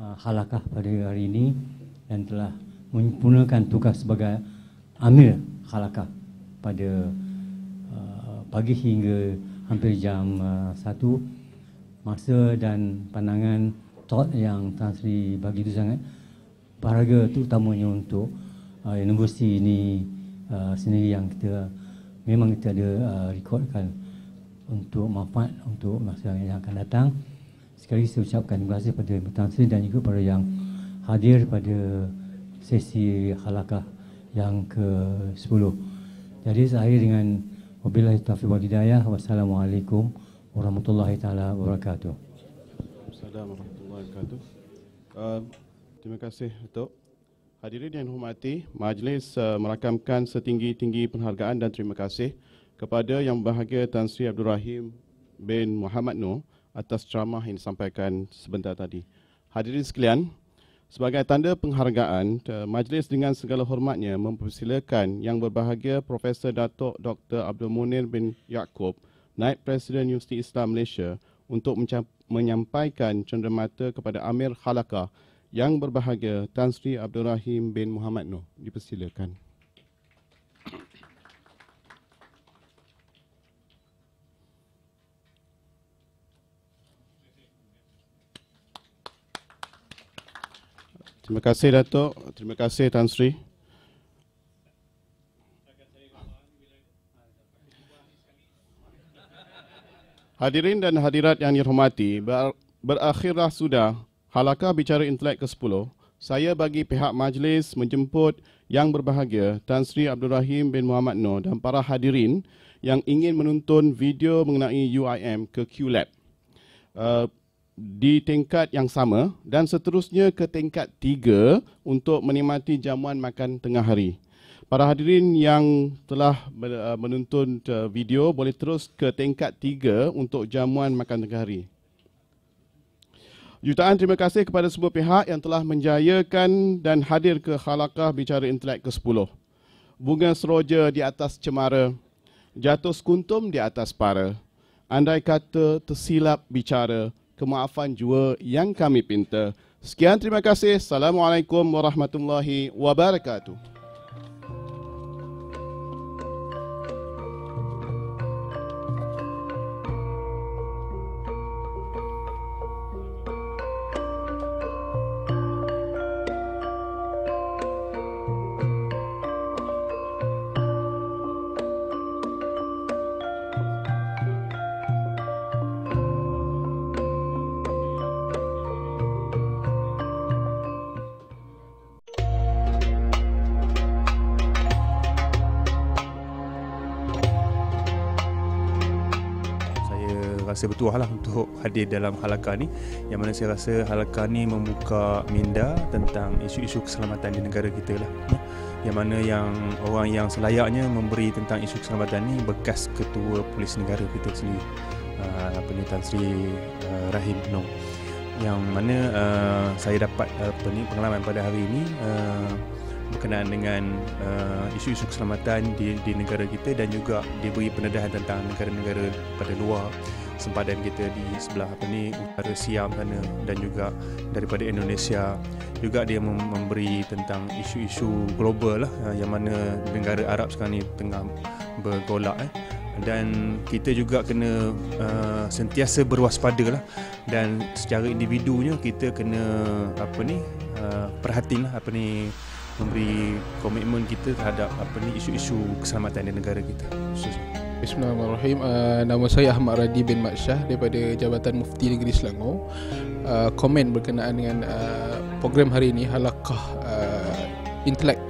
uh, halakah pada hari ini dan telah menyempurnakan tugas sebagai amil halakah pada uh, pagi hingga hampir jam uh, 1 masa dan pandangan thought yang Tan Sri bagi itu sangat berharga terutamanya untuk uh, universiti ini uh, sendiri yang kita memang kita ada uh, rekodkan untuk manfaat untuk masa yang akan datang. Sekali saya ucapkan terima kasih kepada Tan Sri dan juga kepada yang hadir pada sesi halakah yang ke-10. Jadi saya dengan Wabillahi taufiq wal hidayah. Wassalamualaikum warahmatullahi taala wabarakatuh. Assalamualaikum warahmatullahi wabarakatuh. Uh, terima kasih Datuk. Hadirin yang hormati, majlis uh, merakamkan setinggi-tinggi penghargaan dan terima kasih kepada Yang Berbahagia Tan Sri Abdul Rahim bin Muhammad Nur atas ceramah yang disampaikan sebentar tadi. Hadirin sekalian, sebagai tanda penghargaan, uh, majlis dengan segala hormatnya mempersilakan Yang Berbahagia Profesor Datuk Dr. Abdul Munir bin Yaakob Naib Presiden Universiti Islam Malaysia untuk menyampaikan cendermata kepada Amir Khalaka yang berbahagia Tan Sri Abdul Rahim bin Muhammad Noh. Dipersilakan. Terima kasih Datuk. Terima kasih Tan Sri. Hadirin dan hadirat yang dihormati, berakhirlah sudah halakah bicara intelek ke-10. Saya bagi pihak majlis menjemput yang berbahagia Tan Sri Abdul Rahim bin Muhammad Noor dan para hadirin yang ingin menonton video mengenai UIM ke QLab uh, eh, di tingkat yang sama dan seterusnya ke tingkat tiga untuk menikmati jamuan makan tengah hari. Para hadirin yang telah uh, menonton uh, video boleh terus ke tingkat tiga untuk jamuan makan tengah hari. Jutaan terima kasih kepada semua pihak yang telah menjayakan dan hadir ke halakah Bicara Intelek ke-10. Bunga seroja di atas cemara, jatuh sekuntum di atas para. Andai kata tersilap bicara, kemaafan jua yang kami pinta. Sekian terima kasih. Assalamualaikum warahmatullahi wabarakatuh. rasa bertuah lah untuk hadir dalam halaka ni yang mana saya rasa halaka ni membuka minda tentang isu-isu keselamatan di negara kita lah ya. yang mana yang orang yang selayaknya memberi tentang isu keselamatan ni bekas ketua polis negara kita sendiri uh, apa ni Tan Sri uh, Rahim Noor yang mana uh, saya dapat apa ni pengalaman pada hari ini uh, berkenaan dengan uh, isu-isu keselamatan di di negara kita dan juga diberi pendedahan tentang negara-negara pada luar sempadan kita di sebelah apa ni utara Siam sana dan juga daripada Indonesia juga dia memberi tentang isu-isu global lah eh, yang mana negara Arab sekarang ni tengah bergolak eh. dan kita juga kena uh, sentiasa berwaspada lah dan secara individunya kita kena apa ni uh, eh, perhatin lah apa ni memberi komitmen kita terhadap apa ni isu-isu keselamatan di negara kita Bismillahirrahmanirrahim. Uh, nama saya Ahmad Radi bin Matsyah daripada Jabatan Mufti Negeri Selangor. Uh, komen berkenaan dengan uh, program hari ini halakah uh, intelek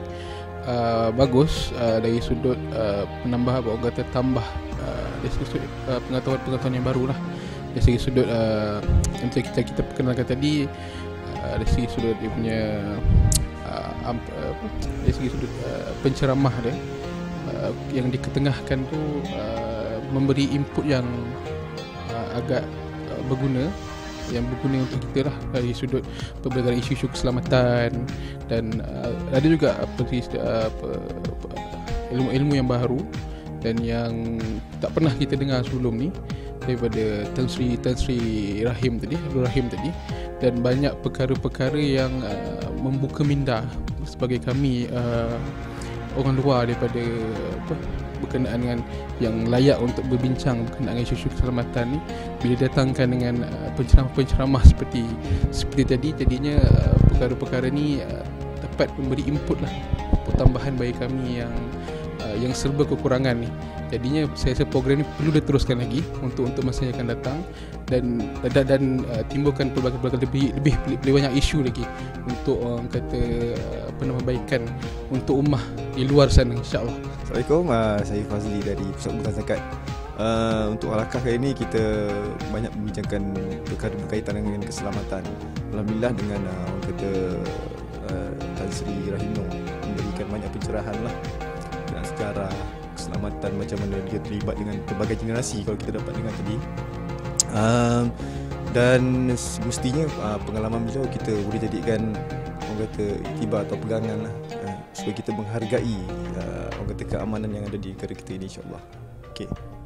uh, bagus uh, dari sudut uh, penambah atau kata tambah uh, uh, pengetahuan-pengetahuan yang barulah. Dari segi sudut uh, yang kita kita perkenalkan tadi uh, dari segi sudut dia punya dari segi sudut eh, penceramah dia uh, yang diketengahkan tu eh, memberi input yang agak berguna yang berguna untuk kita lah dari sudut pembelajaran isu-isu keselamatan dan ada juga ilmu-ilmu yang baru dan yang tak pernah kita dengar sebelum ni daripada Tan Sri Tan Sri Rahim tadi Abdul Rahim tadi dan banyak perkara-perkara yang uh, membuka minda sebagai kami uh, orang luar daripada apa berkenaan dengan yang layak untuk berbincang berkenaan dengan isu-isu keselamatan ni bila datangkan dengan uh, penceramah-penceramah seperti seperti tadi jadinya uh, perkara-perkara ni uh, dapat memberi input lah pertambahan bagi kami yang uh, yang serba kekurangan ni jadinya saya rasa program ni perlu diteruskan lagi untuk untuk masa yang akan datang dan dan, dan uh, timbulkan pelbagai-pelbagai lebih lebih lebih banyak isu lagi untuk orang um, kata uh, apa uh, perbaikan untuk ummah di luar sana insyaallah assalamualaikum uh, saya Fazli dari Pusat Bukan Zakat uh, untuk alakah kali ini kita banyak membincangkan perkara berkaitan dengan keselamatan alhamdulillah dengan uh, orang kata uh, Tan Sri Rahimno memberikan banyak pencerahan lah dan sejarah keselamatan macam mana dia terlibat dengan pelbagai generasi kalau kita dapat dengar tadi um, dan mestinya uh, pengalaman beliau kita boleh jadikan orang kata tiba atau pegangan lah uh, supaya kita menghargai uh, orang kata keamanan yang ada di negara kita ini insyaAllah okay.